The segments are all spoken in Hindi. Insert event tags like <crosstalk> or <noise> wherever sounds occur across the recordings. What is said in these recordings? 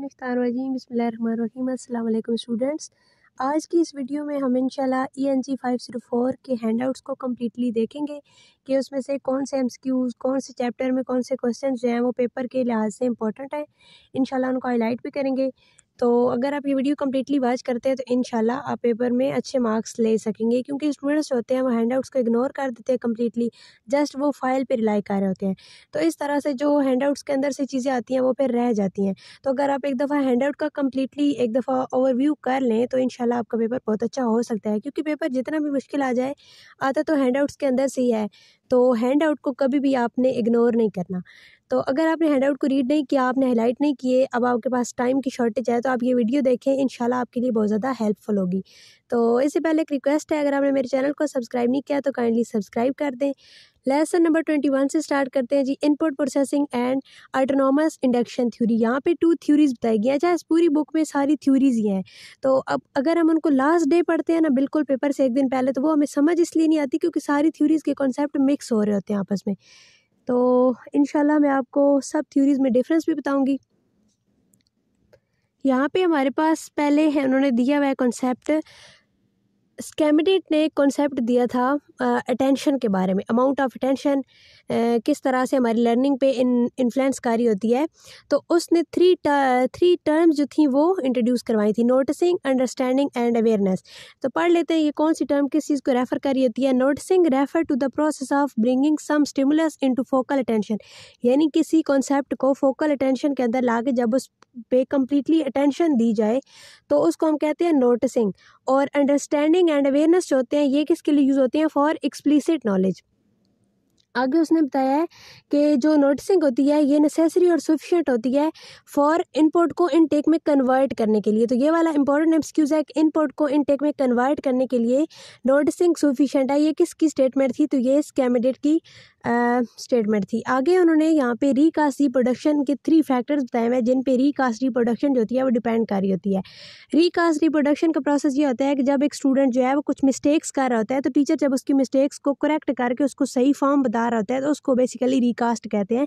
बसमीम स्टूडेंट्स आज की इस वीडियो में हम इंशाल्लाह ईएनजी e 504 के हैंडआउट्स को कम्प्लीटली देखेंगे कि उसमें से कौन से एमसीक्यूज़ कौन से चैप्टर में कौन से क्वेश्चन जो हैं वो पेपर के लिहाज से इंपॉर्टेंट हैं इंशाल्लाह उनको हाईलाइट भी करेंगे तो अगर आप ये वीडियो कम्प्लीटली वॉच करते हैं तो इन आप पेपर में अच्छे मार्क्स ले सकेंगे क्योंकि स्टूडेंट्स जो होते हैं वो हैंड आउट्स को इग्नोर कर देते हैं कम्प्लीटली जस्ट वो फाइल पर रिलाई कर रहे होते हैं तो इस तरह से जो हैंड आउट्स के अंदर से चीज़ें आती हैं वो फिर रह जाती हैं तो अगर आप एक दफ़ा हैंड आउट का कम्प्लीटली एक दफ़ा ओवरव्यू कर लें तो इन आपका पेपर बहुत अच्छा हो सकता है क्योंकि पेपर जितना भी मुश्किल आ जाए आता तो हैंड आउट्स के अंदर से ही है तो हैंड आउट को कभी भी आपने इग्नोर नहीं करना तो अगर आपने हैंड आउट को रीड नहीं किया आपने हाईलाइट नहीं किए अब आपके पास टाइम की शॉर्टेज है तो आप ये वीडियो देखें इन आपके लिए बहुत ज़्यादा हेल्पफुल होगी तो इससे पहले एक रिक्वेस्ट है अगर आपने मेरे चैनल को सब्सक्राइब नहीं किया तो काइंडली सब्सक्राइब कर दें लेसन नंबर ट्वेंटी वन से स्टार्ट करते हैं जी input processing and autonomous induction theory यहाँ पे टू थ्योरीज बताई गई हैं चाहे इस पूरी बुक में सारी थ्योरीज ही हैं तो अब अगर हम उनको लास्ट डे पढ़ते हैं ना बिल्कुल पेपर से एक दिन पहले तो वो हमें समझ इसलिए नहीं आती क्योंकि सारी थ्योरीज़ के कॉन्सेप्ट मिक्स हो रहे होते हैं आपस में तो इन मैं आपको सब थ्योरीज़ में डिफरेंस भी बताऊँगी यहाँ पे हमारे पास पहले है उन्होंने दिया हुआ है कॉन्सेप्ट स्कैमडेट ने एक कॉन्सेप्ट दिया था अटेंशन के बारे में अमाउंट ऑफ अटेंशन किस तरह से हमारी लर्निंग पे इन इन्फ्लुएंस कारी होती है तो उसने थ्री थ्री टर्म्स जो थी वो इंट्रोड्यूस करवाई थी नोटिसिंग अंडरस्टैंडिंग एंड अवेयरनेस तो पढ़ लेते हैं ये कौन सी टर्म किस चीज़ को रेफ़र करी होती है noticing refer to the process of bringing some stimulus into focal attention यानी किसी कॉन्सेप्ट को फोकल अटेंशन के अंदर ला के जब उस पे कम्प्लीटली अटेंशन दी जाए तो उसको हम कहते हैं नोटिसिंग और अंडरस्टैंडिंग एंड अवेयरनेस जो होते हैं ये किसके लिए यूज़ होते हैं फॉर एक्सप्लिसिट नॉलेज आगे उसने बताया है कि जो नोटिसिंग होती है ये नेसेसरी और सफिशेंट होती है फॉर इनपुट को इनटेक में कन्वर्ट करने के लिए तो ये वाला इंपॉर्टेंट एक्सक्यूज़ है कि इनपुट को इनटेक में कन्वर्ट करने के लिए नोटिसिंग सफिशेंट है ये किसकी स्टेटमेंट थी तो ये इस कैंडिडेट की स्टेटमेंट थी आगे उन्होंने यहाँ पे रीकास्ट रिप्रोडक्शन के थ्री फैक्टर्स बताए हुए हैं जिन पे रिकास्ट रिप्रोडक्शन जो होती है वो डिपेंड कर रही होती है रिकास्ट रिप्रोडक्शन का प्रोसेस ये होता है कि जब एक स्टूडेंट जो है वो कुछ मिस्टेक्स कर रहा होता है तो टीचर जब उसकी मिस्टेक्स को करेक्ट करके उसको सही फॉर्म बता रहा होता है तो उसको बेसिकली रिकास्ट कहते हैं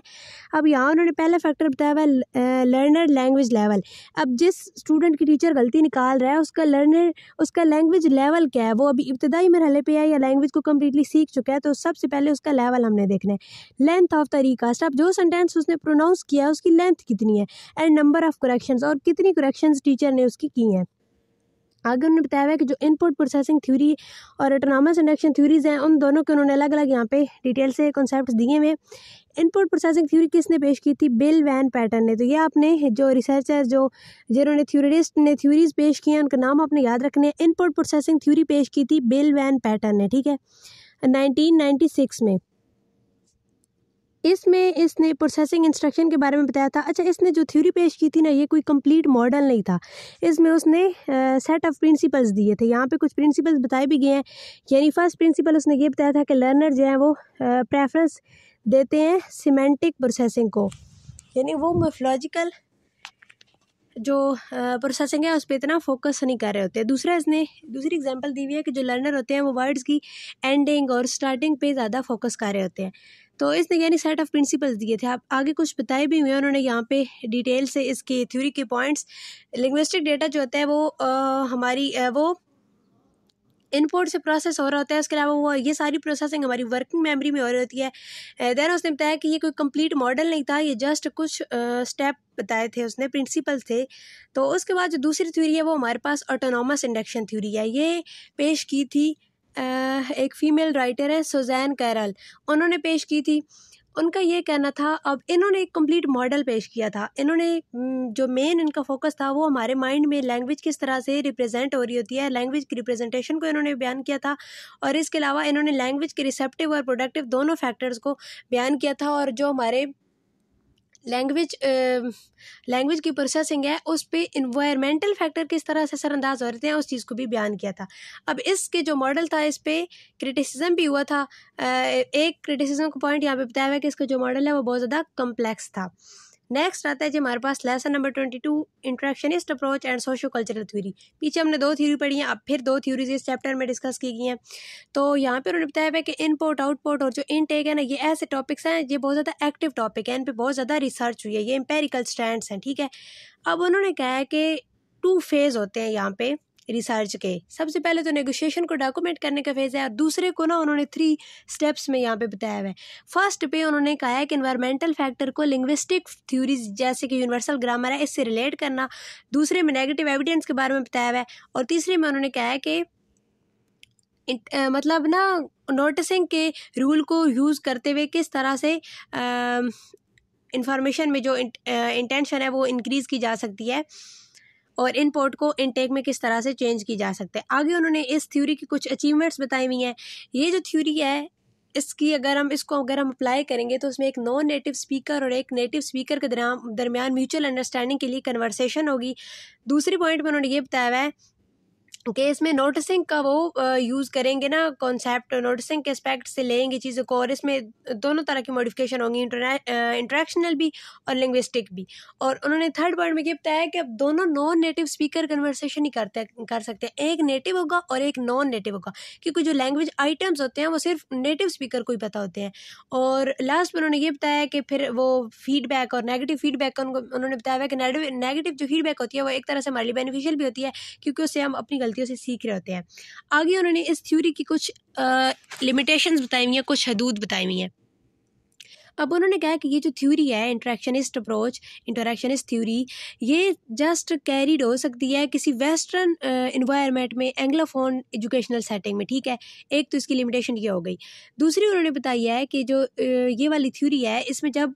अब यहाँ उन्होंने पहला फैक्टर बताया हुआ है लर्नर लैंग्वेज लेवल अब जिस स्टूडेंट की टीचर गलती निकाल रहा है उसका लर्नर उसका लैंग्वेज लेवल क्या है वो अभी इब्तदाई मरहले पर है या लैंग्वेज को कम्प्लीटली सीख चुका है तो सबसे पहले उसका लेवल हमने हमें देखने लेंथ ऑफ द रिकास्ट अब जो सेंटेंस उसने प्रोनाउंस किया है उसकी लेंथ कितनी है एंड नंबर ऑफ करेक्शंस और कितनी करेक्शंस टीचर ने उसकी की हैं आगे उन्होंने बताया है कि जो इनपुट प्रोसेसिंग थ्योरी और ऑटोनॉमस इंडक्शन थ्योरीज हैं उन दोनों के उन्होंने अलग अलग यहाँ पे डिटेल से कॉन्सेप्ट दिए हुए इनपुट प्रोसेसिंग थ्योरी किसने पेश की थी बिल वैन पैटर्न ने तो ये आपने जो रिसर्चर जो जिन्होंने थ्योरिस्ट ने थ्योरीज पेश किए हैं उनका नाम आपने याद रखने इनपुट प्रोसेसिंग थ्योरी पेश की थी बिल वैन पैटर्न ने ठीक है नाइनटीन में इसमें इसने प्रोसेसिंग इंस्ट्रक्शन के बारे में बताया था अच्छा इसने जो थ्योरी पेश की थी ना ये कोई कंप्लीट मॉडल नहीं था इसमें उसने सेट ऑफ प्रिंसिपल्स दिए थे यहाँ पे कुछ प्रिंसिपल्स बताए भी गए हैं यानी फर्स्ट प्रिंसिपल उसने ये बताया था कि लर्नर जो है वो प्रेफरेंस देते हैं सीमेंटिक प्रोसेसिंग को यानी वो मोफोलॉजिकल जो प्रोसेसिंग है उस पर इतना फोकस नहीं कर रहे होते दूसरा इसने दूसरी एग्जांपल दी हुई है कि जो लर्नर होते हैं वो वर्ड्स की एंडिंग और स्टार्टिंग पे ज़्यादा फोकस कर रहे होते हैं तो इसने यानी सेट ऑफ प्रिंसिपल्स दिए थे आप आगे कुछ बताए भी हुए हैं उन्होंने यहाँ पे डिटेल से इसके थ्योरी के पॉइंट्स लिंग्विस्टिक डेटा जो होता है वो आ, हमारी आ, वो इनपुट से प्रोसेस हो रहा होता है उसके अलावा वो ये सारी प्रोसेसिंग हमारी वर्किंग मेमोरी में हो रही होती है देन उसने बताया कि ये कोई कंप्लीट मॉडल नहीं था ये जस्ट कुछ स्टेप बताए थे उसने प्रिंसिपल थे तो उसके बाद जो दूसरी थ्योरी है वो हमारे पास ऑटोनॉमस इंडक्शन थ्योरी है ये पेश की थी एक फ़ीमेल राइटर हैं सुजैन कैरल उन्होंने पेश की थी उनका ये कहना था अब इन्होंने एक कंप्लीट मॉडल पेश किया था इन्होंने जो मेन इनका फोकस था वो हमारे माइंड में लैंग्वेज किस तरह से रिप्रेजेंट हो रही होती है लैंग्वेज की रिप्रेजेंटेशन को इन्होंने बयान किया था और इसके अलावा इन्होंने लैंग्वेज के रिसेप्टिव और प्रोडक्टिव दोनों फैक्टर्स को बयान किया था और जो हमारे लैंग्वेज लैंग्वेज की प्रोसेसिंग है उस पर इन्वायरमेंटल फैक्टर किस तरह से असरअंदाज हो रहे हैं उस चीज़ को भी बयान किया था अब इसके जो मॉडल था इस पर क्रिटिसिज्म भी हुआ था एक क्रिटिसिज्म का पॉइंट यहाँ पे बताया हुआ है कि इसका जो मॉडल है वो बहुत ज़्यादा कम्प्लेक्स था नेक्स्ट आता है जी हमारे पास lesson number twenty two interactionist approach and socio cultural theory पीछे हमने दो थ्योरी पढ़ी हैं अब फिर दो थ्योरीज इस चैप्टर में डिस्कस की गई हैं तो यहाँ पे उन्होंने बताया है कि इनपुट आउटपुट और जो इनटेक है ना ये ऐसे टॉपिक्स हैं ये बहुत ज़्यादा एक्टिव टॉपिक है इन पर बहुत ज़्यादा रिसर्च हुई है ये एम्पेरिकल स्टैंड हैं ठीक है अब उन्होंने कहा है कि टू फेज़ होते हैं यहाँ पर रिसर्च के सबसे पहले तो नेगोशिएशन को डॉक्यूमेंट करने का फेज़ है और दूसरे को ना उन्होंने थ्री स्टेप्स में यहाँ पे बताया हुआ है फर्स्ट पे उन्होंने कहा है कि इन्वायरमेंटल फैक्टर को लिंग्विस्टिक थ्योरीज जैसे कि यूनिवर्सल ग्रामर है इससे रिलेट करना दूसरे में नेगेटिव एविडेंस के बारे में बताया हुआ है और तीसरे में उन्होंने कहा है कि मतलब ना नोटिसिंग के रूल को यूज़ करते हुए किस तरह से इंफॉर्मेशन में जो इंटेंशन है वो इंक्रीज़ की जा सकती है और इन पोर्ट को इनटेक में किस तरह से चेंज की जा सकते हैं आगे उन्होंने इस थ्योरी की कुछ अचीवमेंट्स बताई हुई हैं ये जो थ्योरी है इसकी अगर हम इसको अगर हम अप्लाई करेंगे तो उसमें एक नॉन नेटिव स्पीकर और एक नेटिव स्पीकर के दरमियान म्यूचुअल अंडरस्टैंडिंग के लिए कन्वर्सेशन होगी दूसरी पॉइंट में उन्होंने ये बताया हुआ है कि इसमें नोटिसिंग का वो यूज़ करेंगे ना कॉन्सेप्ट नोटिसिंग के एस्पेक्ट से लेंगे चीज़ों को और इसमें दोनों तरह की मॉडिफिकेशन होंगी इंट्रैक्शनल भी और लिंग्विस्टिक भी और उन्होंने थर्ड पॉइंट में ये बताया कि अब दोनों नॉन नेटिव स्पीकर कन्वर्सेशन ही करते कर सकते हैं एक नेटिव होगा और एक नॉन नेटिव होगा क्योंकि जो लैंग्वेज आइटम्स होते हैं वो सिर्फ नेटिव स्पीकर को ही पता होते हैं और लास्ट में उन्होंने ये बताया कि फिर वो फीडबैक और नेगेटिव फीडबैक उनको उन्होंने बताया हुआ कि नेगेटिव जो फीडबैक होती है वो एक तरह से हमारे लिए बेनिफिशियल भी होती है क्योंकि उससे हम अपनी गलती गलतियों से सीख रहे होते हैं आगे उन्होंने इस थ्योरी की कुछ लिमिटेशन बताई हुई हैं कुछ हदूद बताई हुई हैं अब उन्होंने कहा कि ये जो थ्योरी है इंटरेक्शनिस्ट अप्रोच इंटरेक्शनिस्ट थ्योरी ये जस्ट कैरीड हो सकती है किसी वेस्टर्न इन्वायरमेंट में एंग्लोफोन एजुकेशनल सेटिंग में ठीक है एक तो इसकी लिमिटेशन ये हो गई दूसरी उन्होंने बताई है कि जो ये वाली थ्योरी है इसमें जब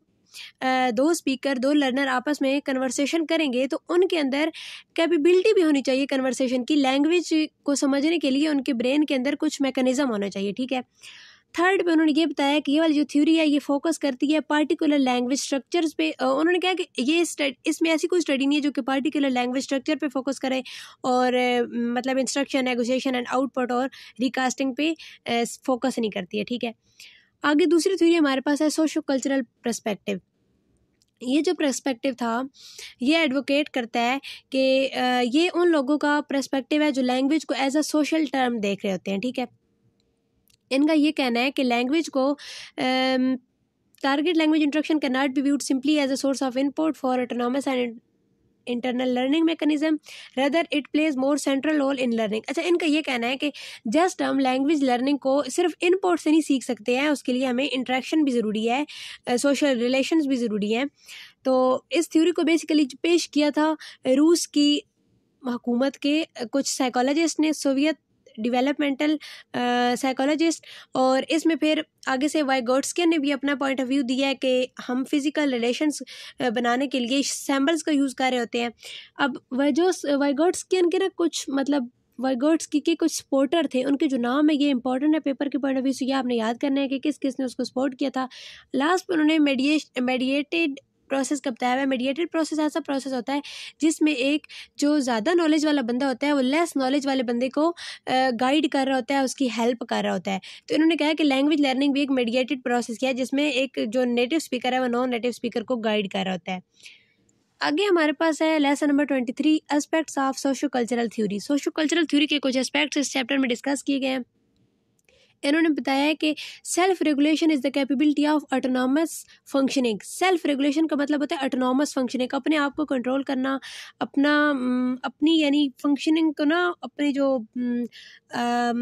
दो स्पीकर दो लर्नर आपस में कन्वर्सेशन करेंगे तो उनके अंदर कैपेबिलिटी भी होनी चाहिए कन्वर्सेशन की लैंग्वेज को समझने के लिए उनके ब्रेन के अंदर कुछ मैकेनिज़म होना चाहिए ठीक है थर्ड पे उन्होंने ये बताया कि ये वाली जो थ्योरी है ये फोकस करती है पार्टिकुलर लैंग्वेज स्ट्रक्चर्स पे उन्होंने कहा कि ये इसमें ऐसी कोई स्टडी नहीं है जो कि पार्टिकुलर लैंग्वेज स्ट्रक्चर पे फोकस करे और मतलब इंस्ट्रक्शन नेगोशिएशन एंड आउटपुट और रिकास्टिंग पे फोकस नहीं करती है ठीक है आगे दूसरी थ्योरी हमारे पास है सोशो कल्चरल प्रस्पेक्टिव ये जो प्रस्पेक्टिव था ये एडवोकेट करता है कि ये उन लोगों का प्रस्पेक्टिव है जो लैंग्वेज को एज अ सोशल टर्म देख रहे होते हैं ठीक है इनका ये कहना है कि लैंग्वेज को target language introduction can not be viewed simply as a source of input for autonomous and internal learning mechanism rather it plays more central role in learning अच्छा इनका ये कहना है कि जस्ट हम लैंग्वेज लर्निंग को सिर्फ इनपुट से नहीं सीख सकते हैं उसके लिए हमें इंट्रैक्शन भी ज़रूरी है सोशल रिलेशन भी ज़रूरी हैं तो इस थ्योरी को बेसिकली पेश किया था रूस की हुकूमत के कुछ साइकोलॉजिस्ट ने सोवियत डिवेलपमेंटल साइकोलॉजिस्ट uh, और इसमें फिर आगे से वाई गोड्सकिन ने भी अपना पॉइंट ऑफ व्यू दिया है कि हम फिज़िकल रिलेशंस uh, बनाने के लिए सैम्बल्स का यूज़ कर रहे होते हैं अब वह जो वाई गोड्सकिन के ना कुछ मतलब वर्गर्ट्स की के कुछ सपोर्टर थे उनके जो नाम है ये इंपॉर्टेंट है पेपर के पॉइंट ऑफ व्यू से ये आपने याद करना है कि किस किस ने उसको सपोर्ट किया था लास्ट में उन्होंने मेडिएट मेडिएटेड प्रोसेस कब बताया हुआ है मीडिएटेड प्रोसेस ऐसा प्रोसेस होता है जिसमें एक जो ज़्यादा नॉलेज वाला बंदा होता है वो लेस नॉलेज वाले बंदे को गाइड कर रहा होता है उसकी हेल्प कर रहा होता है तो इन्होंने कहा कि लैंग्वेज लर्निंग भी एक मीडिएटेड प्रोसेस किया जिसमें एक जो नेटिव स्पीकर है वो नॉन नेटिव स्पीकर को गाइड कर रहा होता है आगे हमारे पास है lesson number twenty three aspects of socio cultural theory socio cultural theory के कुछ एस्पेक्ट्स इस चैप्टर में डिस्कस किए गए हैं इन्होंने बताया कि self regulation is the capability of autonomous functioning self regulation का मतलब होता है ऑटोनॉमस फंक्शनिंग अपने आप को कंट्रोल करना अपना अपनी यानी फंक्शनिंग को ना अपने जो आ,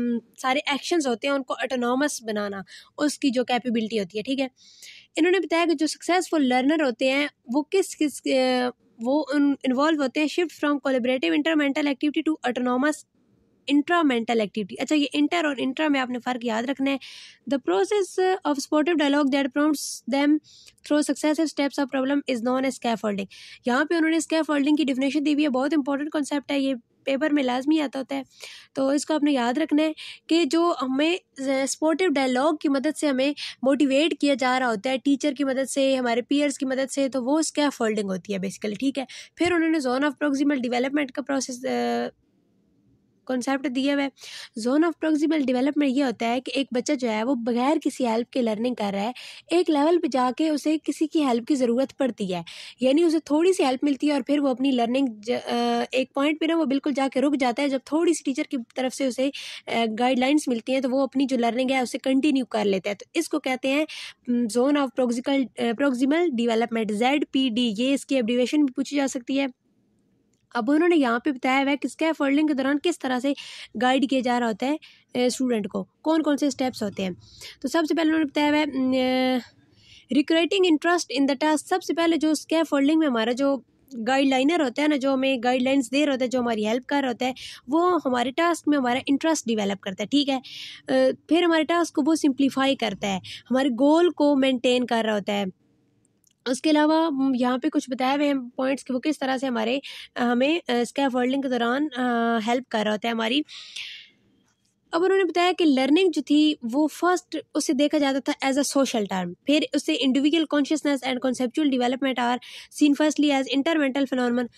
सारे एक्शंस होते हैं उनको ऑटोनॉमस बनाना उसकी जो कैपेबिलिटी होती है ठीक है इन्होंने बताया कि जो सक्सेसफुल लर्नर होते हैं वो किस किस वो इन्वॉल्व होते हैं shift from collaborative intermental activity to autonomous intramental activity अच्छा ये इंटर और इंट्रा में आपने फ़र्क याद रखना है the process of supportive dialogue that prompts them through successive steps of problem is known a scaffolding यहाँ पर उन्होंने स्कैफ होल्डिंग की डिफिनेशन दी हुई है बहुत इंपॉर्टेंट कॉन्सेप्ट है ये पेपर में लाजमी आता होता है तो इसको आपने याद रखना है कि जो हमें स्पोर्टिव डायलॉग की मदद से हमें मोटिवेट किया जा रहा होता है टीचर की मदद से हमारे पीयर्स की मदद से तो वो स्कैफ होल्डिंग होती है बेसिकली ठीक है फिर उन्होंने जोन ऑफ प्रोक्सिमल डेवलपमेंट का प्रोसेस कॉन्सेप्ट दिया हुआ है जोन ऑफ प्रोक्सिमल डेवलपमेंट ये होता है कि एक बच्चा जो है वो बगैर किसी हेल्प के लर्निंग कर रहा है एक लेवल पर जाके उसे किसी की हेल्प की ज़रूरत पड़ती है यानी उसे थोड़ी सी हेल्प मिलती है और फिर वो अपनी लर्निंग एक पॉइंट पर ना वो बिल्कुल जाके रुक जाता है जब थोड़ी सी टीचर की तरफ से उसे गाइडलाइंस मिलती हैं तो वो अपनी जो लर्निंग है उसे कंटिन्यू कर लेता है तो इसको कहते हैं zone of proximal proximal development Z P D ये इसकी एबडिवेशन भी पूछी जा सकती है अब उन्होंने यहाँ पे बताया हुआ है कि स्कैफोल्डिंग के दौरान किस तरह से गाइड किया जा रहा होता है स्टूडेंट को कौन कौन से स्टेप्स होते हैं तो सबसे पहले उन्होंने बताया हुआ है recruiting interest in the task सबसे पहले जो स्कैफोल्डिंग में हमारा जो गाइडलाइनर होता है ना जो हमें गाइडलाइंस दे रहे होता है जो हमारी हेल्प कर रहा होता है वो हमारे टास्क में हमारा इंटरेस्ट डिवेलप करता है ठीक है फिर हमारे टास्क को वो सिंप्लीफाई करता है हमारे गोल को मेंटेन कर रहा होता है उसके अलावा यहाँ पे कुछ बताया हुए हैं पॉइंट्स कि वो किस तरह से हमारे हमें स्कैफ वर्ल्डिंग के दौरान हेल्प कर रहा होता है हमारी अब उन्होंने बताया कि लर्निंग जो थी वो फर्स्ट उसे देखा जाता था एज अ सोशल टर्म फिर उसे individual consciousness and conceptual development are seen firstly as intermental phenomenon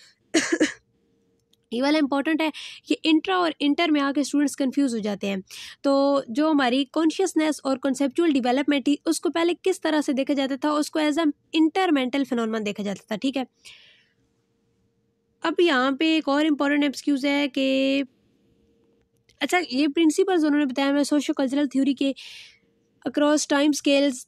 ये वाला इंपॉर्टेंट है कि इंट्रा और इंटर में आके स्टूडेंट्स कंफ्यूज हो जाते हैं तो जो हमारी कॉन्शियसनेस और कॉन्सेप्चुअल डेवलपमेंट थी उसको पहले किस तरह से देखा जाता था उसको एज अ इंटरमेंटल फिनोमन देखा जाता था ठीक है अब यहाँ पे एक और इम्पोर्टेंट एक्सक्यूज़ है कि अच्छा ये प्रिंसिपल्स उन्होंने बताया मैं सोशो कल्चरल थ्योरी के अक्रॉस टाइम स्केल्स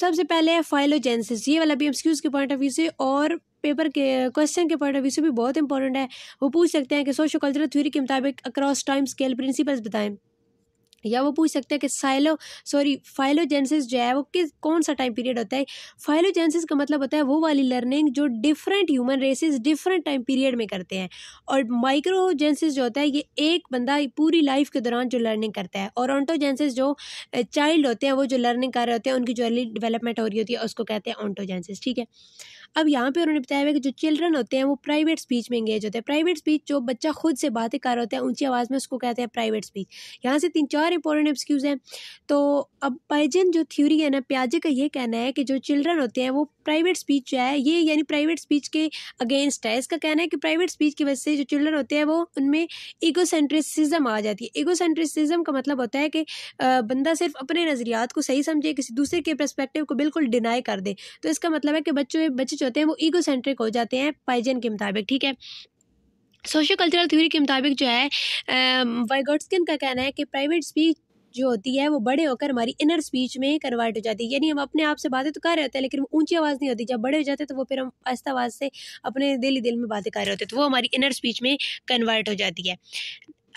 सबसे पहले है फाइलोजेंसिस ये वाला भी एक्सक्यूज़ के पॉइंट ऑफ व्यू से और पेपर के क्वेश्चन के पॉइंट ऑफ व्यू से भी बहुत इंपॉर्टेंट है वो पूछ सकते हैं कि सोशो कल्चरल थ्योरी के मुताबिक अक्रॉस टाइम स्केल प्रिंसिपल्स बताएं या वो पूछ सकते हैं कि साइलो सॉरी फाइलोजेंसिस जो है वो किस कौन सा टाइम पीरियड होता है फाइलोजेंसिस का मतलब होता है वो वाली लर्निंग जो different human races different time period में करते हैं और माइक्रोजेंसिस जो होता है ये एक बंदा पूरी लाइफ के दौरान जो लर्निंग करता है और ऑन्टोजेंसिस जो चाइल्ड होते हैं वो जो लर्निंग कर रहे होते हैं उनकी जो अर्ली डेवलपमेंट हो रही होती है उसको कहते हैं ऑन्टोजेंसिस ठीक है अब यहाँ पे उन्होंने बताया हुआ है कि जो चिल्ड्रन होते हैं वो प्राइवेट स्पीच में इंगेज होते हैं प्राइवेट स्पीच जो बच्चा खुद से बातें कर रहा होता है ऊंची आवाज़ में उसको कहते हैं प्राइवेट स्पीच यहाँ से तीन चार इंपॉर्टेंट एक्सक्यूज़ हैं तो अब पाइजन जो थ्योरी है ना प्याजे का ये कहना है कि जो चिल्ड्रन होते हैं वो प्राइवेट स्पीच जो है ये यानी प्राइवेट स्पीच के अगेंस्ट है इसका कहना है कि प्राइवेट स्पीच की वजह से जो चिल्ड्रन होते हैं वो उनमें ईगोसेंट्रिसिज्म आ जाती है ईगोसेंट्रिसिज्म का मतलब होता है कि बंदा सिर्फ अपने नज़रियात को सही समझे किसी दूसरे के परस्पेक्टिव को बिल्कुल डिनाई कर दे तो इसका मतलब है कि बच्चों बच्चे जो होते हैं वो ईगो सेंट्रिक हो जाते हैं पाइजन के मुताबिक ठीक है सोशो कल्चरल थ्योरी के मुताबिक जो है वाइगोटस्किन का कहना है कि प्राइवेट स्पीच जो होती है वो बड़े होकर हमारी इनर स्पीच में कन्वर्ट हो जाती है यानी हम अपने आप से बातें तो कर रहे होते हैं लेकिन ऊंची आवाज़ नहीं होती जब बड़े हो जाते तो वो फिर हम आस्ता आवाज़ से अपने दिल ही दिल में बातें कर रहे होते हैं तो वो हमारी इनर स्पीच में कन्वर्ट हो जाती है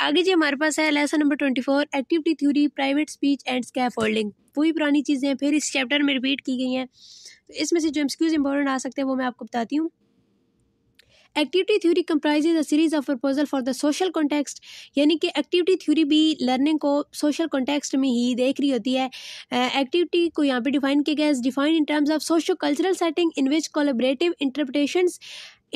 आगे जी हमारे पास है lesson number twenty four activity theory private speech and scaffolding वही पुरानी चीज़ें फिर इस चैप्टर में रिपीट की गई हैं इसमें से जो एमसीक्यूज इंपॉर्टेंट आ सकते हैं वो मैं आपको बताती हूँ activity theory comprises a series of proposal for the social context यानी कि एक्टिविटी थ्योरी भी लर्निंग को सोशल कॉन्टेक्स्ट में ही देख रही होती है एक्टिविटी uh, को यहाँ पे डिफाइन किया गया is defined in terms of socio cultural setting in which collaborative interpretation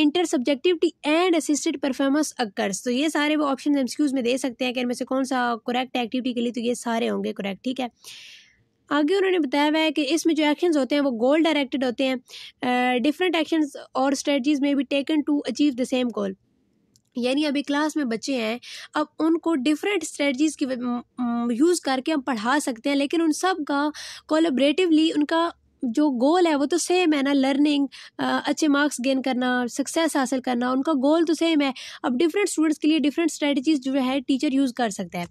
inter subjectivity and assisted performance occurs तो ये सारे वो ऑप्शन एमसीक्यूज में दे सकते हैं कि इनमें से कौन सा करेक्ट एक्टिविटी के लिए तो ये सारे होंगे करेक्ट ठीक है आगे उन्होंने बताया हुआ है कि इसमें जो एक्शंस होते हैं वो गोल डायरेक्टेड होते हैं डिफरेंट एक्शंस और स्ट्रेटजीज में भी taken to achieve the same goal यानी अभी क्लास में बच्चे हैं अब उनको डिफरेंट स्ट्रेटजीज़ की यूज़ करके हम पढ़ा सकते हैं लेकिन उन सब का कोलेबरेटिवली उनका जो गोल है वो तो सेम है ना लर्निंग अच्छे मार्क्स गेन करना सक्सेस हासिल करना उनका गोल तो सेम है अब डिफरेंट स्टूडेंट्स के लिए डिफरेंट स्ट्रेटजीज जो है टीचर यूज़ कर सकते हैं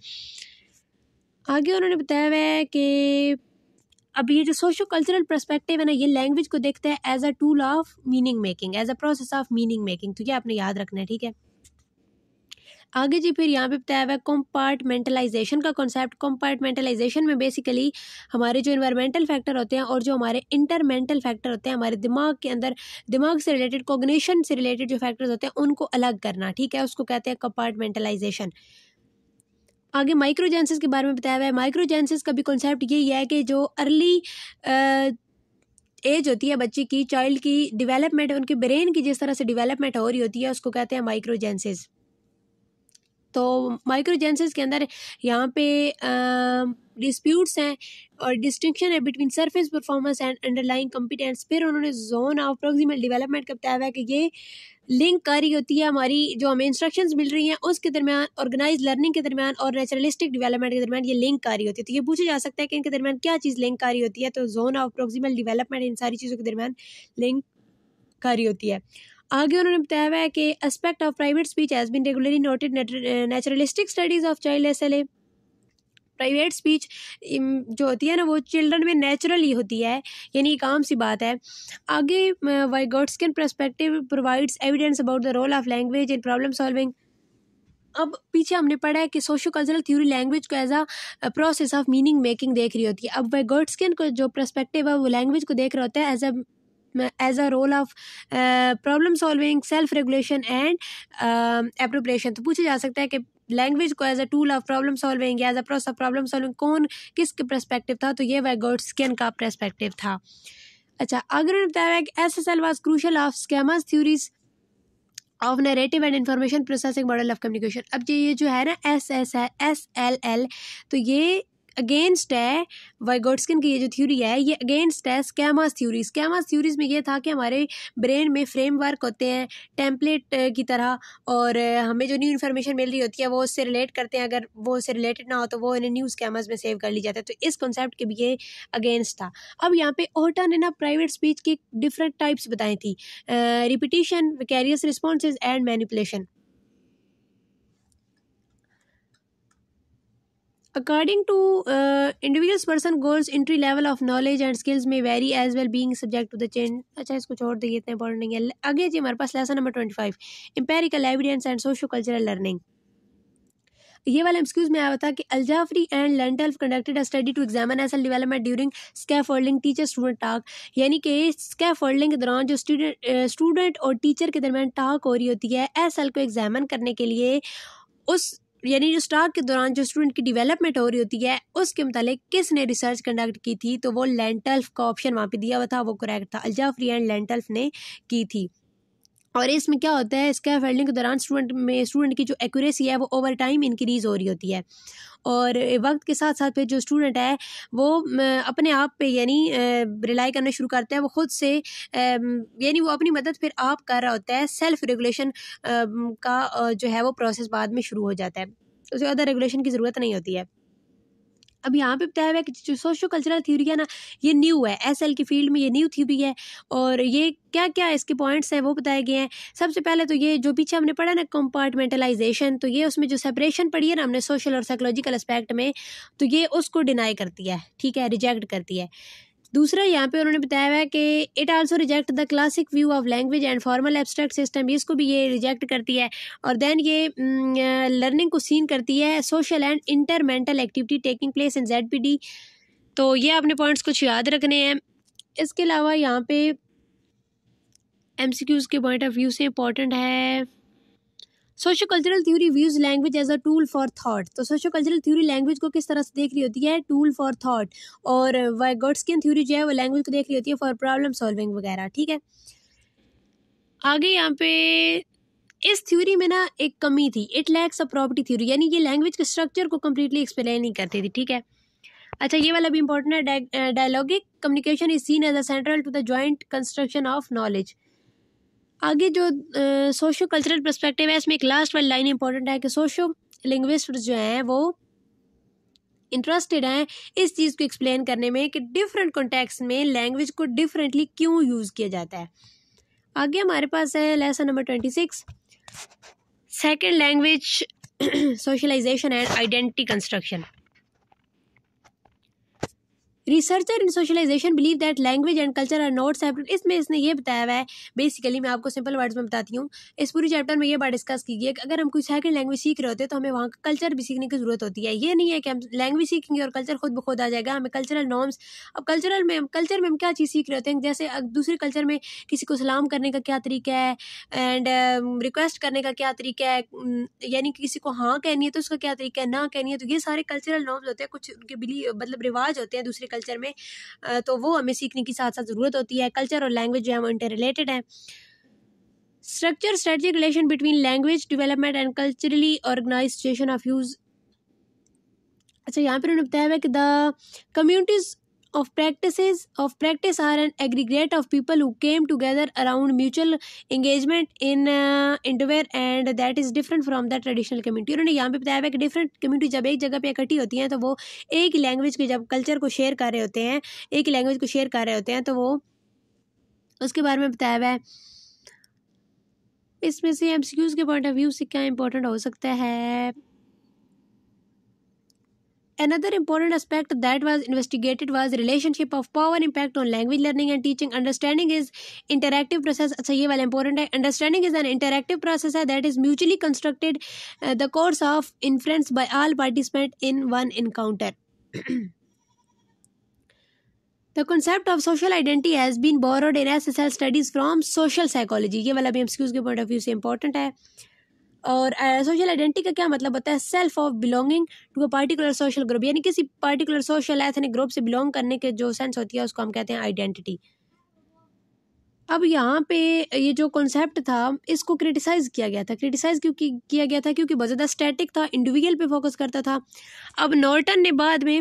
आगे उन्होंने बताया हुआ है कि अब ये जो सोशो कल्चरल परस्पेक्टिव है ना ये लैंग्वेज को देखते हैं as a tool of meaning making as a process of meaning making तो ये आपने याद रखना है ठीक है आगे जी फिर यहाँ पे बताया हुआ है कॉम्पार्टमेंटलाइजेशन का कॉन्सेप्ट कॉम्पार्टमेंटलाइजेशन में बेसिकली हमारे जो इन्वायरमेंटल फैक्टर होते हैं और जो हमारे इंटरमेंटल फैक्टर होते हैं हमारे दिमाग के अंदर दिमाग से रिलेटेड कॉग्निशन से रिलेटेड जो फैक्टर्स होते हैं उनको अलग करना ठीक है उसको कहते हैं कंपार्टमेंटलाइजेशन आगे माइक्रोजेंसिस के बारे में बताया हुआ है माइक्रोजेंसिस का भी कॉन्सेप्ट यही है कि जो अर्ली एज uh, होती है बच्चे की चाइल्ड की डेवलपमेंट उनके ब्रेन की जिस तरह से डेवलपमेंट हो रही होती है उसको कहते हैं माइक्रोजेंसिस तो माइक्रोजेंसिस के अंदर यहाँ पे डिस्प्यूट्स हैं और डिस्टिंक्शन है between surface performance and underlying competence फिर उन्होंने जोन ऑफ प्रोक्सीमल डेवलपमेंट का बताया हुआ है कि ये लिंक कर रही होती है हमारी जो हमें इंस्ट्रक्शंस मिल रही हैं उसके दरमियान ऑर्गेनाइज लर्निंग के दरमियान और नेचुरलिस्टिक डेवलपमेंट के दरमियान ये लिंक कर रही होती है तो ये पूछा जा सकता है कि इनके दरमियान क्या चीज़ लिंक कर रही होती है तो जोन ऑफ प्रोक्सीमल डिवेलपमेंट इन सारी चीज़ों के दरमियान लिंक कर रही होती है आगे उन्होंने बताया हुआ है कि aspect of private speech has been regularly noted naturalistic studies of child S L A private speech जो होती है ना वो चिल्ड्रन में नेचुरली होती है यानी एक आम सी बात है आगे Vygotskian perspective provides evidence about the role of language in problem solving अब पीछे हमने पढ़ा है कि सोशो कल्चरल थ्योरी लैंग्वेज को as a process of meaning making देख रही होती है अब वाई गर्ड्सकिन को जो प्रस्पेक्टिव है वो लैंग्वेज को देख रहा होता है as a as a role of problem solving self regulation and appropriation तो पूछा जा सकता है कि लैंग्वेज को as a tool of problem solving as a process of problem solving कौन किस परस्पेक्टिव था तो ये स्कैन का प्रस्पेक्टिव था अच्छा अगर उन्होंने बताया कि S S L was crucial of schemas theories of narrative and information processing model of communication अब ये जो है ना S S S L L तो ये अगेंस्ट है वाइगोट्सकिन की ये जो थ्योरी है ये अगेंस्ट है स्कैमास थ्योरी स्कैमास थ्योरीज में ये था कि हमारे ब्रेन में फ्रेम वर्क होते हैं टेम्पलेट की तरह और हमें जो न्यू इन्फॉर्मेशन मिल रही होती है वो उससे रिलेट करते हैं अगर वो उससे रिलेटेड ना हो तो वो इन्हें न्यू स्कैमर्स में सेव कर ली जाता है तो इस कॉन्सेप्ट के भी ये अगेंस्ट था अब यहाँ पे ओहटा ने ना प्राइवेट स्पीच की डिफरेंट टाइप्स बताई थी repetition vicarious response and manipulation according to uh, person goals entry level of knowledge and skills में vary as well being subject to the change अच्छा इसको छोड़ दिए इतना इंपॉर्टेंट नहीं है आगे जी हमारे पास lesson number twenty five empirical evidence and socio cultural learning ये वाला एक्सक्यूज में आया था कि Aljaafreh and Lantolf conducted a study to examine ESL development during scaffolding teacher student talk यानी कि स्कैफोल्डिंग के दौरान जो स्टूडेंट स्टूडेंट uh, और टीचर के दरमियान टाक हो रही होती है एसल को एग्जामिन करने के लिए उस यानी जो स्टॉक के दौरान जो स्टूडेंट की डेवलपमेंट हो रही होती है उसके मुताबिक किसने रिसर्च कंडक्ट की थी तो वो लेंटल्फ का ऑप्शन वहाँ पे दिया हुआ था वो करेक्ट था अल्जाफ्री एंड लेंटल्फ ने की थी और इसमें क्या होता है इसका फेल्डिंग के दौरान स्टूडेंट में स्टूडेंट की जो एक्यूरेसी है वो ओवर टाइम इंक्रीज़ हो रही होती है और वक्त के साथ साथ फिर जो स्टूडेंट है वो अपने आप पे यानी रिलाई करना शुरू करते हैं वो ख़ुद से यानी वो अपनी मदद फिर आप कर रहा होता है सेल्फ रेगुलेशन का जो है वो प्रोसेस बाद में शुरू हो जाता है उसे ज़्यादा रेगुलेशन की ज़रूरत नहीं होती है अब यहाँ पे बताया हुआ है कि जो सोशो कल्चरल थ्योरी है ना ये न्यू है एस एल की फील्ड में ये न्यू थ्योरी है और ये क्या क्या इसके पॉइंट्स हैं वो बताए गए हैं सबसे पहले तो ये जो पीछे हमने पढ़ा ना कंपार्टमेंटलाइजेशन तो ये उसमें जो सेपरेशन पड़ी है ना हमने सोशल और साइकोलॉजिकल एस्पेक्ट में तो ये उसको डिनाई करती है ठीक है रिजेक्ट करती है दूसरा यहाँ पे उन्होंने बताया हुआ है कि it also reject the classic view of language and formal abstract system इसको भी ये रिजेक्ट करती है और देन ये लर्निंग mm, को सीन करती है social and intermental activity taking place in Z P D तो ये अपने पॉइंट्स कुछ याद रखने हैं इसके अलावा यहाँ पे एम सी क्यूज़ के पॉइंट ऑफ व्यू से इंपॉर्टेंट है socio cultural theory views language as a tool for thought तो सोशो कल्चरल थ्योरी लैंग्वेज को किस तरह से देख रही होती है टूल फॉर थॉट और वाइगोट्सकिन थ्योरी जो है वो लैंग्वेज को देख रही होती है फॉर प्रॉब्लम सॉल्विंग वगैरह ठीक है आगे यहाँ पे इस थ्योरी में ना एक कमी थी it lacks a property theory यानी ये लैंग्वेज के स्ट्रक्चर को कम्प्लीटली एक्सप्लेन नहीं करती थी ठीक है अच्छा ये वाला भी इंपॉर्टेंट है dialogic communication is seen as a central to the joint construction of knowledge आगे जो सोशो कल्चरल परस्पेक्टिव है इसमें एक लास्ट वाली लाइन इंपॉर्टेंट है कि सोशो लिंग्विस्ट जो हैं वो इंटरेस्टेड हैं इस चीज़ को एक्सप्लेन करने में कि डिफरेंट कॉन्टेक्स में लैंग्वेज को डिफरेंटली क्यों यूज़ किया जाता है आगे हमारे पास है lesson number twenty six second language socialization and identity construction researcher in socialization believe that language and culture are not separate इसमें इसने ये बताया हुआ है बेसिकली मैं आपको सिंपल वर्ड्स में बताती हूँ इस पूरी चैप्टर में ये बात डिस्कस की गई है कि अगर हम कोई सेकंड लैंग्वेज सीख रहे होते हैं तो हमें वहाँ का कल्चर भी सीखने की जरूरत होती है ये नहीं है कि हम लैंग्वेज सीखेंगे और कल्चर खुद ब खुद आ जाएगा हमें कल्चरल नॉर्म्स अब कल्चरल में कल्चर में हम क्या चीज़ सीख रहे होते हैं जैसे दूसरे कल्चर में किसी को सलाम करने का क्या तरीका है एंड रिक्वेस्ट um, करने का क्या तरीका है यानी कि किसी को हाँ कहनी है तो उसका क्या तरीका है ना कहनी है तो ये सारे कल्चरल नॉर्म्स होते हैं कुछ उनके बिली मतलब रिवाज होते हैं दूसरे कल्चर में तो वो हमें सीखने की साथ साथ ज़रूरत होती है कल्चर और लैंग्वेज जो है वो इंटर रिलेटेड है structure strategic relation between language development and culturally organization of use अच्छा यहाँ पर उन्होंने बताया हुआ कि the communities of practices of practice are an aggregate of people who came together around mutual engagement in uh, interware and that is different from the traditional community उन्होंने यहाँ पे बताया हुआ कि different community जब एक जगह पे इकट्ठी होती हैं तो वो एक language लैंग्वेज के जब कल्चर को शेयर कर रहे होते हैं एक ही लैंग्वेज को शेयर कर रहे होते हैं तो वो उसके बारे में बताया हुआ है इसमें से एम के पॉइंट ऑफ व्यू से क्या इंपॉर्टेंट हो सकता है Another important aspect that was investigated was relationship of power impact on language learning and teaching. Understanding is interactive process. ये वाला important Understanding is an interactive process that is mutually constructed uh, the course of inference by all participants in one encounter. The concept of social identity has been borrowed in SSL studies from social psychology. ये वाला के पॉइंट ऑफ व्यू से important है. और सोशल uh, आइडेंटिटी का क्या मतलब होता है self of belonging to a particular social group यानी किसी पर्टिकुलर सोशल एथनिक ग्रुप से बिलोंग करने के जो सेंस होती है उसको हम कहते हैं आइडेंटिटी अब यहाँ पे ये जो कॉन्सेप्ट था इसको क्रिटिसाइज़ किया गया था क्रिटिसाइज़ क्योंकि किया गया था क्योंकि बहुत ज़्यादा स्टैटिक था इंडिविजुअल पे फोकस करता था अब नॉर्टन ने बाद में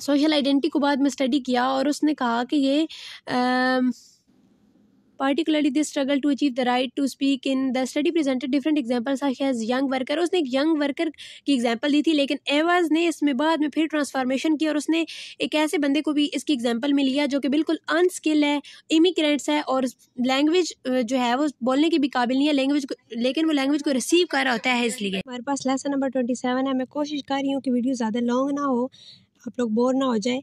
सोशल आइडेंटिटी को बाद में स्टडी किया और उसने कहा कि ये ah, um, particularly this struggle to achieve the right to speak in the study presented different examples such as young उसने एक यंग वर्कर की एग्जाम्पल दी थी लेकिन एवाज ने इसमें बाद में फिर ट्रांसफॉर्मेशन किया और उसने एक ऐसे बंदे को भी इसकी एग्जाम्पल में लिया जो कि बिल्कुल अनस्किल है इमिग्रेंट्स है और लैंग्वेज जो है वो बोलने के भी काबिल नहीं है लैंग्वेज को लेकिन वो लैंग्वेज को रिसीव कर रहा होता है इसलिए हमारे पास लेसन नंबर ट्वेंटी सेवन है मैं कोशिश कर रही हूँ कि वीडियो ज़्यादा लॉन्ग ना हो आप लोग बोर ना हो जाए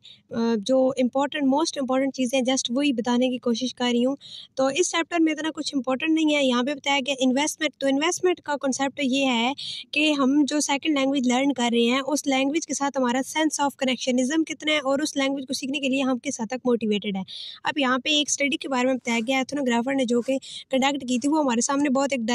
जो इम्पोर्टेंट मोस्ट इम्पॉर्टेंट चीज़ें जस्ट वही बताने की कोशिश कर रही हूँ तो इस चैप्टर में इतना कुछ इंपॉर्टेंट नहीं है यहाँ पे बताया गया इन्वेस्टमेंट तो इन्वेस्टमेंट का कॉन्सेप्ट ये है कि हम जो सेकेंड लैंग्वेज लर्न कर रहे हैं उस लैंग्वेज के साथ हमारा सेंस ऑफ कनेक्शनिज्म कितना है और उस लैंग्वेज को सीखने के लिए हम किस हद तक मोटिवेटेड है अब यहाँ पर एक स्टडी के बारे में बताया गया एथनोग्राफर ने जो कि कंडक्ट की थी वो हमारे सामने बहुत एक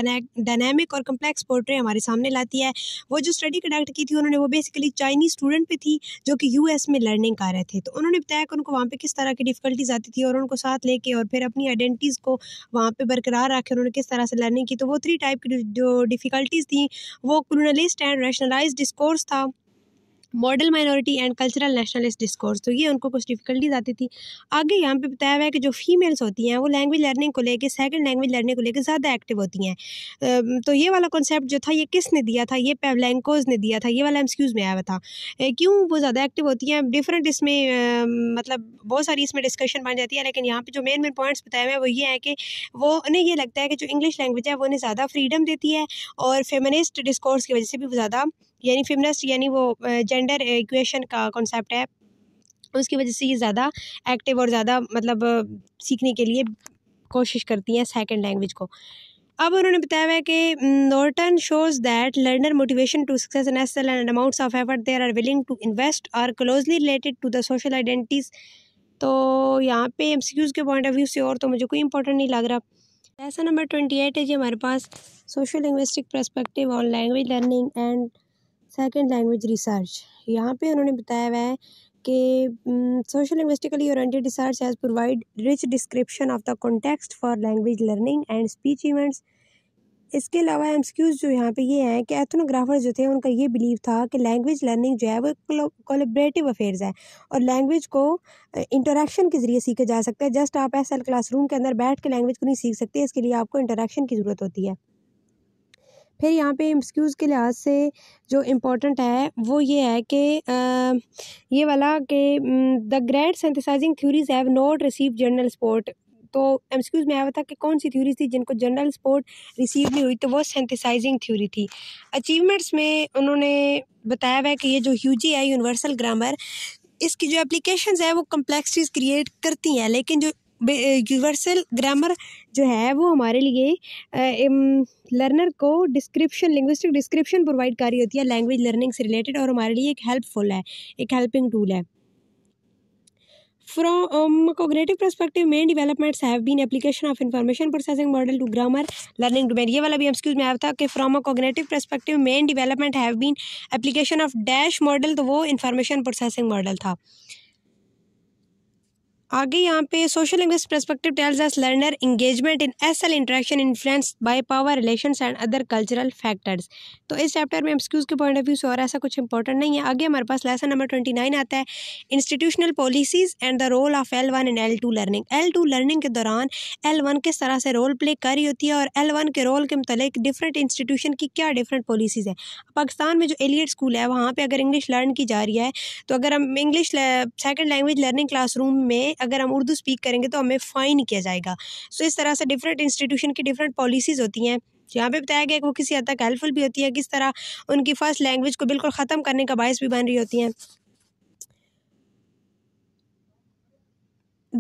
डायनेमिक और कम्प्लेक्स पोर्ट्रे हमारे सामने लाती है वो जो स्टडी कंडक्ट की थी उन्होंने वो बेसिकली चाइनीज स्टूडेंट पर थी जो कि यूएस में लर्निंग कर रहे थे तो उन्होंने बताया कि उनको वहाँ पे किस तरह की डिफ़िकल्टीज आती थी और उनको साथ लेके और फिर अपनी आइडेंटिटीज़ को वहाँ पे बरकरार रखे उन्होंने किस तरह से लर्निंग की तो वो थ्री टाइप की जो डिफ़िकल्टीज़ थी वो क्लूनलिस्ट एंड रैशनलाइज डिस्कोर्स था model minority and cultural nationalist discourse तो ये उनको कुछ डिफिकल्टीज आती थी आगे यहाँ पे बताया हुआ है कि जो फीमेल्स होती हैं वो लैंग्वेज लर्निंग को लेकर सेकंड लैंग्वेज लर्निंग को लेकर ज़्यादा एक्टिव होती हैं तो ये वाला कॉन्सेप्ट जो था ये किसने दिया था ये पेवलैंकोज ने दिया था ये वाला एम्सक्यूज में आया था क्यों वो ज़्यादा एक्टिव होती हैं डिफरेंट इसमें मतलब बहुत सारी इसमें डिस्कशन बन जाती है लेकिन यहाँ पर जो मेन मेन पॉइंट्स बताए हुए हैं वो ये है कि वो उन्हें ये लगता है कि जो इंग्लिश लैंग्वेज है वो उन्हें ज़्यादा फ्रीडम देती है और फेमनिस्ट डिस्कोर्स की वजह से भी वो ज़्यादा यानी फेमिनिस्ट यानी वो जेंडर इक्वेशन का कॉन्सेप्ट है उसकी वजह से ये ज़्यादा एक्टिव और ज़्यादा मतलब सीखने के लिए कोशिश करती हैं सेकेंड लैंग्वेज को अब उन्होंने बताया है कि Norton shows that learner motivation to success in ESL and amounts of effort there are willing to invest are closely related to the social identities तो यहाँ पे एम के पॉइंट ऑफ व्यू से और तो मुझे कोई इंपॉर्टेंट नहीं लग रहा ऐसा नंबर ट्वेंटी एट है जी हमारे पास social linguistic perspective on language learning and second language research यहाँ पे उन्होंने बताया हुआ है कि social linguistically oriented research has provide rich description of the context for language learning and speech events इसके अलावा एम्सक्यूज़ जो यहाँ पे ये हैं कि एथनोग्राफर जो थे उनका ये बिलीव था कि लैंग्वेज लर्निंग जो है वो कोलेबरेटिव अफेयर्स है और लैंग्वेज को इंटरेक्शन के ज़रिए सीखा जा सकता है जस्ट आप ऐसा क्लासरूम के अंदर बैठ के लैंग्वेज को नहीं सीख सकते इसके लिए आपको इंटरेक्शन की ज़रूरत होती है फिर यहाँ पे एम्सक्यूज़ के लिहाज से जो इम्पोर्टेंट है वो ये है कि ये वाला कि the grand synthesizing theories have not receive general support तो एम्सक्यूज़ में आया था कि कौन सी थ्योरी थी जिनको जनरल सपोर्ट रिसीव नहीं हुई तो वो सेंथिसाइजिंग थ्योरी थी अचीवमेंट्स में उन्होंने बताया हुआ है कि ये जो यू है यूनिवर्सल ग्रामर इसकी जो एप्लीकेशंस है वो कम्प्लेक्सिटीज़ क्रिएट करती हैं लेकिन जो यूनिवर्सल ग्रामर जो है वो हमारे लिए लर्नर को डिस्क्रिप्शन लिंग्विस्टिक डिस्क्रिप्शन प्रोवाइड कर रही होती है लैंग्वेज लर्निंग से रिलेटेड और हमारे लिए एक हेल्पफुल है एक हेल्पिंग टूल है from cognitive perspective main main have been application of information processing model to grammar learning domain ये वाला भी स्क्यूज में आया था कि from a cognitive perspective main development have been application of dash model तो वो इन्फॉर्मेशन प्रोसेसिंग मॉडल था आगे यहाँ पे social language perspective tells us learner engagement in S L interaction influence by power relation and other cultural factors तो इस चैप्टर में एक्सक्यूज़ के पॉइंट ऑफ व्यू से और ऐसा कुछ इंपॉर्टेंट नहीं है आगे हमारे पास लेसन नंबर ट्वेंटी नाइन आता है institutional policies and the role of L one and L two learning L two learning के दौरान एल वन किस तरह से रोल प्ले कर रही होती है और एल वन के रोल के मतलब डिफरेंट इंस्टीट्यूशन की क्या डिफरेंट पॉलिसीज़ है पाकिस्तान में जो एलियट स्कूल है वहाँ पर अगर इंग्लिश लर्न की जा रही है तो अगर हम English second language learning classroom में अगर हम उर्दू स्पीक करेंगे तो हमें फ़ाइन किया जाएगा सो इस तरह से डिफरेंट इंस्टीट्यूशन की डिफरेंट पॉलिसीज़ होती हैं यहाँ पे बताया गया कि वो किसी हद तक हेल्पफुल भी होती है किस तरह उनकी फ़र्स्ट लैंग्वेज को बिल्कुल ख़त्म करने का बायस भी बन रही होती हैं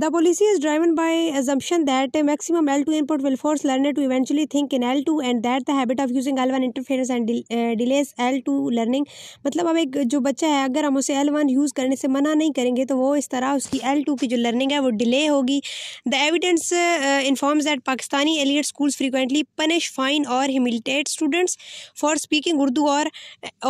the is driven by is driven by L two a maximum L2 input will force learner to eventually think in L2 and that of using L one L1 and delays L two learning मतलब अब एक जो बच्चा है अगर हम उसे एल वन यूज़ करने से मना नहीं करेंगे तो वो इस तरह उसकी एल टू की जो लर्निंग है वो डिले होगी the evidence informs that Pakistani elite school frequently punish fine और humiliate students for speaking Urdu और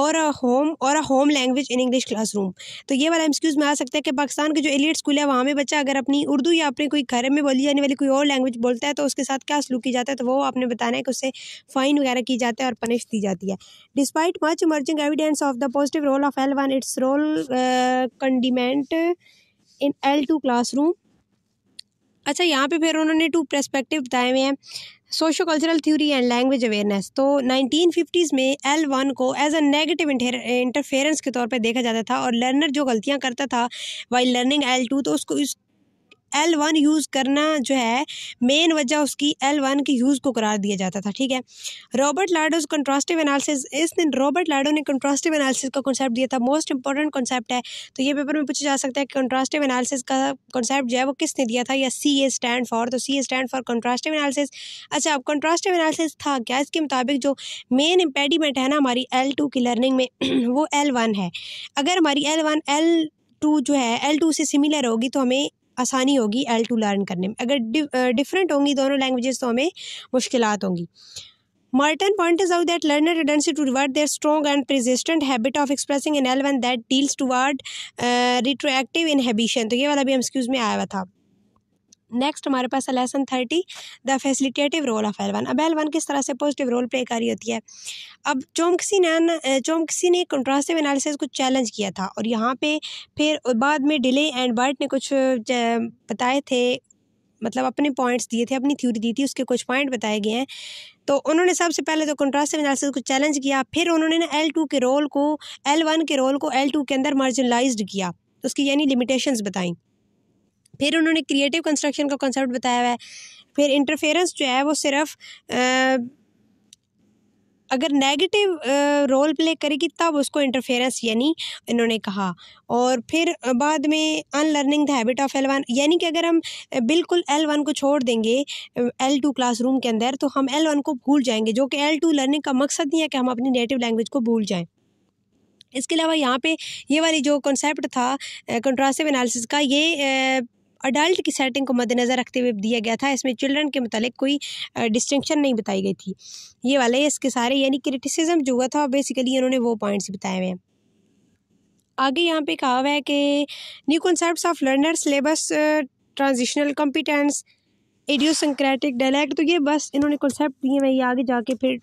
और होम और a home language in English classroom तो ये वाला एक्सक्यूज़ में आ सकता है कि पाकिस्तान के जो एलियट स्कूल है वहाँ में बच्चा अगर अपनी अपनी उर्दू या अपने कोई घर में बोली जाने वाली कोई और लैंग्वेज बोलता है तो उसके साथ क्या सलूक किया जाता है तो वो आपने बताना है कि उससे फ़ाइन वगैरह की जाता है और पनिश दी जाती है despite much emerging evidence of the positive role of L one its role condiment in L two classroom अच्छा यहाँ पे फिर उन्होंने टू प्रस्पेक्टिव बताए हुए हैं socio cultural theory and language awareness तो 1950s में एल वन को एज अ नेगेटिव इंटरफेरेंस के तौर पे देखा जाता था और लर्नर जो गलतियाँ करता था वाई लर्निंग एल टू तो उसको इस एल वन यूज़ करना जो है मेन वजह उसकी एल वन के यूज़ को करार दिया जाता था ठीक है रॉबर्ट लाडोज कंट्रास्टिव एनालिसिस इस दिन रॉबर्ट लाडो ने कंट्रास्टिव एनालिसिस का कॉन्सेप्ट दिया था मोस्ट इंपॉर्टेंट कॉन्सेप्ट है तो ये पेपर में पूछा जा सकता है कि कंट्रास्टिव एनालिसिस का कॉन्सेप्ट जो है वो किसने दिया था या सी ए स्टैंड फॉर तो C A stand for contrastive analysis अच्छा अब कंट्रास्टिव एनालिसिस था क्या इसके मुताबिक जो मेन इंपेडिमेंट है ना हमारी एल टू की लर्निंग में <clears throat> वो एल वन है अगर हमारी एल वन एल टू जो है एल टू से सिमिलर होगी तो हमें आसानी होगी एल टू लर्न करने में अगर डिफरेंट होंगी दोनों लैंग्वेजेस तो हमें मुश्किल होंगी Marton point is out that learner tendency to revert their strong and persistent habit of expressing in L one that deals to word retroactive inhibition तो ये वाला भी हम स्क्यूज़ में आया हुआ था नेक्स्ट हमारे पास है lesson thirty the facilitative role of L one अब एल वन किस तरह से पॉजिटिव रोल प्ले कर रही होती है अब चोमकसी ने चोमकसी ने कंट्रास्टिव एनालिसिस को चैलेंज किया था और यहाँ पे फिर बाद में डिले एंड बर्ट ने कुछ बताए थे मतलब अपने पॉइंट्स दिए थे अपनी थ्योरी दी थी उसके कुछ पॉइंट बताए गए हैं तो उन्होंने सबसे पहले तो कंट्रास्टिव एनालिसिस को चैलेंज किया फिर उन्होंने ना एल टू के रोल को एल वन के रोल को एल टू के अंदर मार्जिनलाइज्ड किया उसकी यानी लिमिटेशंस बताई फिर उन्होंने क्रिएटिव कंस्ट्रक्शन का कॉन्सेप्ट बताया हुआ है फिर इंटरफेरेंस जो है वो सिर्फ आ, अगर नेगेटिव रोल प्ले करेगी तब उसको इंटरफेरेंस यानी इन्होंने कहा और फिर बाद में unlearning the habit of L one यानी कि अगर हम बिल्कुल एल वन को छोड़ देंगे एल टू क्लासरूम के अंदर तो हम एल वन को भूल जाएंगे जो कि एल टू लर्निंग का मकसद नहीं है कि हम अपनी नेटिव लैंग्वेज को भूल जाएँ इसके अलावा यहाँ पे ये वाली जो कॉन्सेप्ट था कंट्रास्टिव एनालिसिस का ये अडल्ट की सेटिंग को मद्देनज़र रखते हुए दिया गया था इसमें चिल्ड्रन के मतलब कोई डिस्टिंक्शन नहीं बताई गई थी ये वाले इसके सारे यानी क्रिटिसिज्म जो हुआ था बेसिकली इन्होंने वो पॉइंट्स बताए हुए हैं आगे यहाँ पे कहा हुआ है कि new concept of learner syllabus transitional competence idiosyncratic dialect तो ये बस इन्होंने कॉन्सेप्ट दिए मैं ये आगे जाके फिर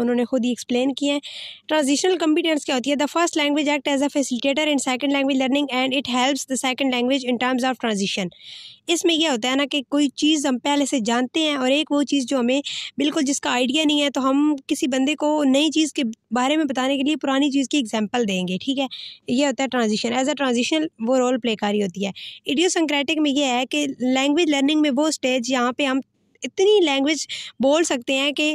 उन्होंने खुद ही एक्सप्लेन किए हैं ट्रांजिशनल कम्पिटेंस क्या होती है the first language act as a facilitator in second language learning and it helps the second language in terms of transition इसमें यह होता है ना कि कोई चीज़ हम पहले से जानते हैं और एक वो चीज़ जो हमें बिल्कुल जिसका आइडिया नहीं है तो हम किसी बंदे को नई चीज़ के बारे में बताने के लिए पुरानी चीज़ की एग्जाम्पल देंगे ठीक है ये होता है ट्रांजिशन एज अ ट्रांजिशन वो रोल प्ले कर रही होती है इडियोसंक्रेटिक में ये है कि लैंग्वेज लर्निंग में वो स्टेज यहाँ पे हम इतनी लैंग्वेज बोल सकते हैं कि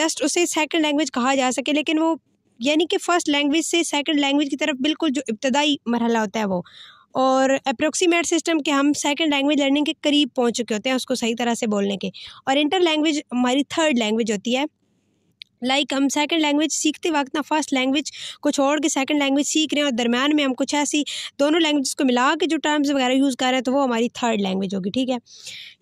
जस्ट उसे सेकेंड लैंग्वेज कहा जा सके लेकिन वो यानी कि फ़र्स्ट लैंग्वेज से सेकेंड लैंग्वेज की तरफ बिल्कुल जो इब्तदाई मरहला होता है वो और अप्रोक्सीमेट सिस्टम के हम सेकंड लैंग्वेज लर्निंग के करीब पहुंच चुके होते हैं उसको सही तरह से बोलने के और इंटर लैंग्वेज हमारी थर्ड लैंग्वेज होती है लाइक like, हम सेकंड लैंग्वेज सीखते वक्त ना फर्स्ट लैंग्वेज को छोड़ के सेकंड लैंग्वेज सीख रहे हैं और दरमियान में हम कुछ ऐसी दोनों लैंग्वेज को मिला के जो टर्म्स वगैरह यूज़ कर रहे हैं तो वो हमारी थर्ड लैंग्वेज होगी ठीक है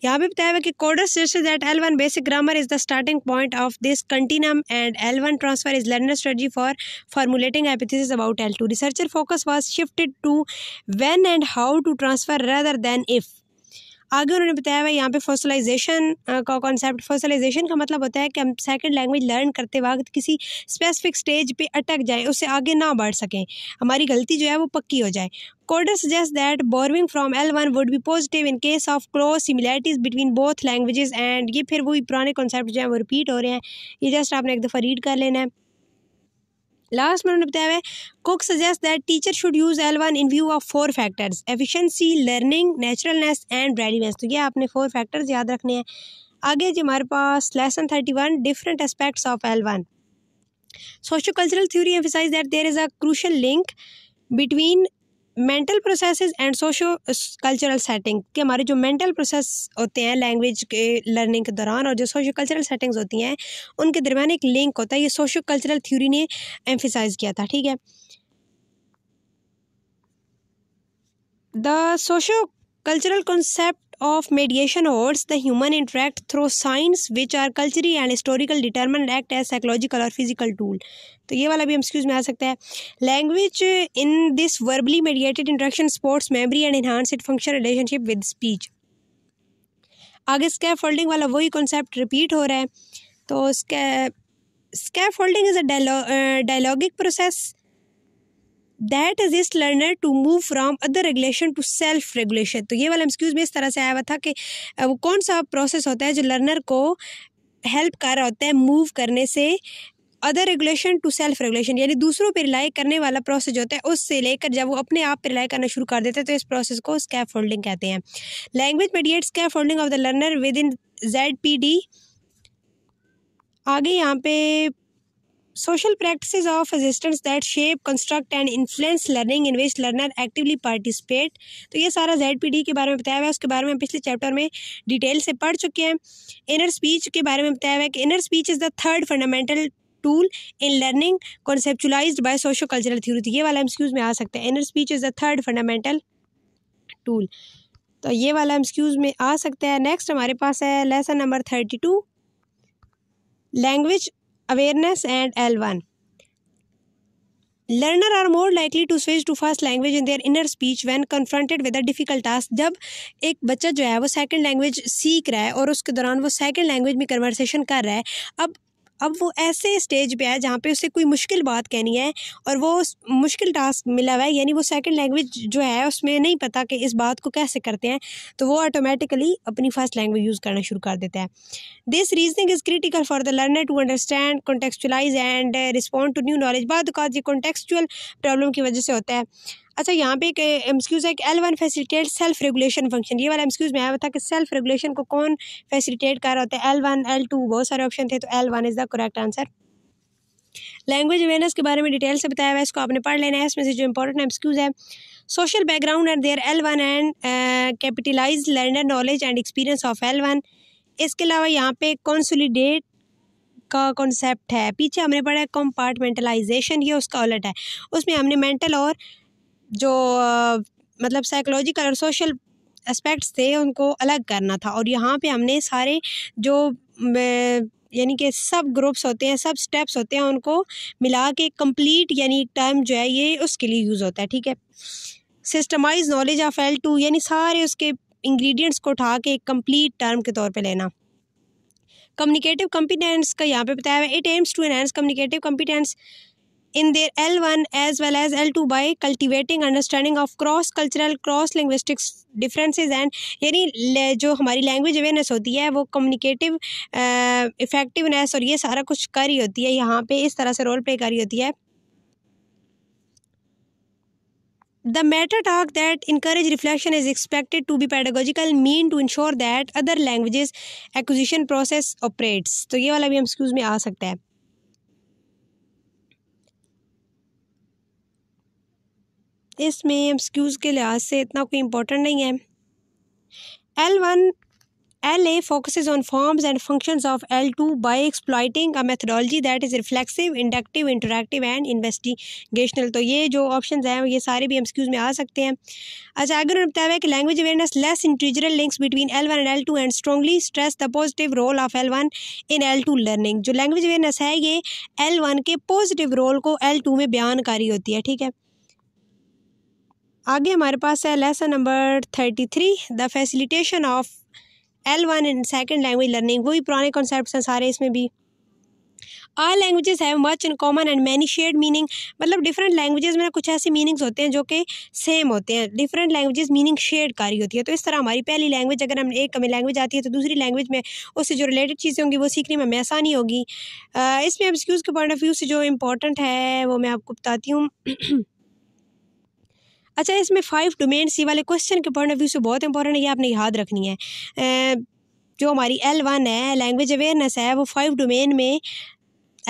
यहाँ पे बताया हुआ कि Corder sirs that L one basic grammar is the starting point of this continuum and L one transfer is learner strategy for formulating hypothesis about L two researcher focus was shifted to when and how to transfer rather than if आगे उन्होंने बताया हुआ यहाँ पे फर्सलाइजेशन का कॉन्सेप्ट फर्सलाइजेशन का मतलब होता है कि हम सेकेंड लैंग्वेज लर्न करते वक्त किसी स्पेसिफिक स्टेज पे अटक जाए उससे आगे ना बढ़ सकें हमारी गलती जो है वो पक्की हो जाए suggest that borrowing from L one would be positive in case of close similarities between both languages and ये फिर वही पुराने कॉन्सेप्ट जो है वो रिपीट हो रहे हैं ये जस्ट आपने एक दफ़ा रीड कर लेना है लास्ट में उन्होंने बताया है Cook suggest that teacher should use L one in view of four factors efficiency learning naturalness and readiness तो ये आपने फोर फैक्टर्स याद रखने हैं आगे जो हमारे पास lesson thirty one different aspects of L one socio cultural theory emphasise that there is a crucial link between mental processes and socio cultural setting के हमारे जो मेंटल प्रोसेस होते हैं लैंग्वेज के लर्निंग के दौरान और जो सोशो कल्चरल सेटिंग्स होती हैं उनके दरमियान एक लिंक होता है ये सोशो कल्चरल थ्योरी ने एम्फिसाइज किया था ठीक है the socio cultural concept of mediation holds the human interact through signs which are culturally and historically determined act as psychological और फिजिकल टूल तो ये वाला भी एमसीक्यूज में आ सकता है language in this verbally mediated interaction supports memory and enhance it function relationship with speech आगे स्कैप फोल्डिंग वाला वही कॉन्सेप्ट रिपीट हो रहा है तो स्कै scaffolding is a dialogic process that इज इस learner to move from other regulation to self regulation तो ये वाला एक्सक्यूज में इस तरह से आया हुआ था कि वो कौन सा प्रोसेस होता है जो लर्नर को हेल्प कर रहा होता है मूव करने से other regulation to self regulation यानी दूसरों पर रिलाई करने वाला प्रोसेस होता है उससे लेकर जब वो अपने आप पर रिलाई करना शुरू कर देते हैं तो इस प्रोसेस को स्कैप फोल्डिंग कहते हैं language mediate scaffolding of the learner with within Z P D आगे यहाँ पे social practices of assistance that shape construct and influence learning in which learner actively participate तो ये सारा जेड पी डी के बारे में बताया हुआ है उसके बारे में पिछले चैप्टर में डिटेल से पढ़ चुके हैं इनर स्पीच के बारे में बताया हुआ है कि inner speech is the third fundamental tool in learning conceptualise by socio cultural theory ये वाला एम्सक्यूज में आ सकता है inner speech is the third fundamental tool तो ये वाला एम्सक्यूज में आ सकता है नेक्स्ट हमारे पास है lesson number thirty two language awareness and L one learner are more likely to switch to first language in their inner speech when confronted with a difficult task जब एक बच्चा जो है वो सेकंड लैंग्वेज सीख रहा है और उसके दौरान वो सेकंड लैंग्वेज में कन्वर्सेशन कर रहा है अब अब वो ऐसे स्टेज पे है जहाँ पे उसे कोई मुश्किल बात कहनी है और वो मुश्किल टास्क मिला हुआ है यानी वो सेकंड लैंग्वेज जो है उसमें नहीं पता कि इस बात को कैसे करते हैं तो वो ऑटोमेटिकली अपनी फर्स्ट लैंग्वेज यूज़ करना शुरू कर देता है this reasoning is critical for the learner to understand contextualise and respond to new knowledge बाद ये कॉन्टेक्चुअल प्रॉब्लम की वजह से होता है अच्छा यहाँ पे एक एमसक्यूज है कि L one facilitate self regulation function ये वाला एमसक्यूज में आया था कि सेल्फ रेगुलेशन को कौन फैसिलिटेट कर रहा होता है एल वन एल टू बहुत सारे ऑप्शन थे तो L one is the correct answer language awareness के बारे में डिटेल से बताया हुआ है इसको आपने पढ़ लेना है इसमें से जो इंपॉर्टेंट एमसक्यूज है social background and their L one and capitalise learner knowledge and experience of L one इसके अलावा यहाँ पे कॉन्सोलीडेट का कॉन्सेप्ट है पीछे हमने पढ़ा है कंपार्टमेंटलाइजेशन ये उसका उलट है उसमें हमने मेंटल और जो मतलब साइकोलॉजिकल और सोशल एस्पेक्ट्स थे उनको अलग करना था और यहाँ पे हमने सारे जो यानी कि सब ग्रुप्स होते हैं सब स्टेप्स होते हैं उनको मिला के कंप्लीट यानी टर्म जो है ये उसके लिए यूज़ होता है ठीक है systemise knowledge of L two यानी सारे उसके इंग्रेडिएंट्स को उठा के एक कंप्लीट टर्म के तौर पे लेना कम्युनिकेटिव कम्पिटेंस का यहाँ पे बताया हुआ it aims to enhance communicative competence in their L1 as well as L2 by cultivating understanding of cross cultural cross linguistic differences and यानी जो हमारी लैंग्वेज अवेयरनेस होती है वो कम्युनिकेटिव इफेक्टिवनेस और ये सारा कुछ कर रही होती है यहाँ पे इस तरह से रोल प्ले कर रही होती है The meta talk that encourage reflection is expected to be pedagogical mean to ensure that other languages acquisition process operates. तो ये वाला भी हम स्क्यूज में आ सकता है इसमें एम्सक्यूज़ के लिहाज से इतना कोई इम्पोर्टेंट नहीं है L one L A focuses on forms and function of L two by exploiting a methodology that is reflexive inductive interactive and investigational तो ये जो ऑप्शन हैं ये सारे भी एम्सक्यूज में आ सकते हैं अच्छा अगर उन्होंने बताया कि language awareness lays integral links between L one and L two and strongly stress the positive role of L one in L two learning जो लैंग्वेज अवेयरनेस है ये एल वन के पॉजिटिव रोल को एल टू में बयान होती है ठीक है आगे हमारे पास है lesson number thirty three the facilitation of L one and second language learning वही पुराने कॉन्सेप्ट हैं सारे इसमें भी all languages have much in common and many shared meaning मतलब डिफरेंट लैंग्वेजेस में कुछ ऐसे मीनिंग्स होते हैं जो कि सेम होते हैं डिफरेंट लैंग्वेजेस मीनिंग शेड रही होती है तो इस तरह हमारी पहली लैंग्वेज अगर हम एक हमें लैंग्वेज आती है तो दूसरी लैंग्वेज में उससे जो रिलेटेड चीज़ें होंगी वो सीखने में हमें आसानी होगी इसमें एक्सक्यूज़ के पॉइंट ऑफ व्यू से जो इम्पोर्टेंट है वो मैं आपको बताती हूँ अच्छा इसमें फाइव डोमेन सी वाले क्वेश्चन के पॉइंट ऑफ व्यू से बहुत इंपॉर्टेंट है ये आपने याद रखनी है जो हमारी एल वन है लैंग्वेज अवेयरनेस है वो फाइव डोमेन में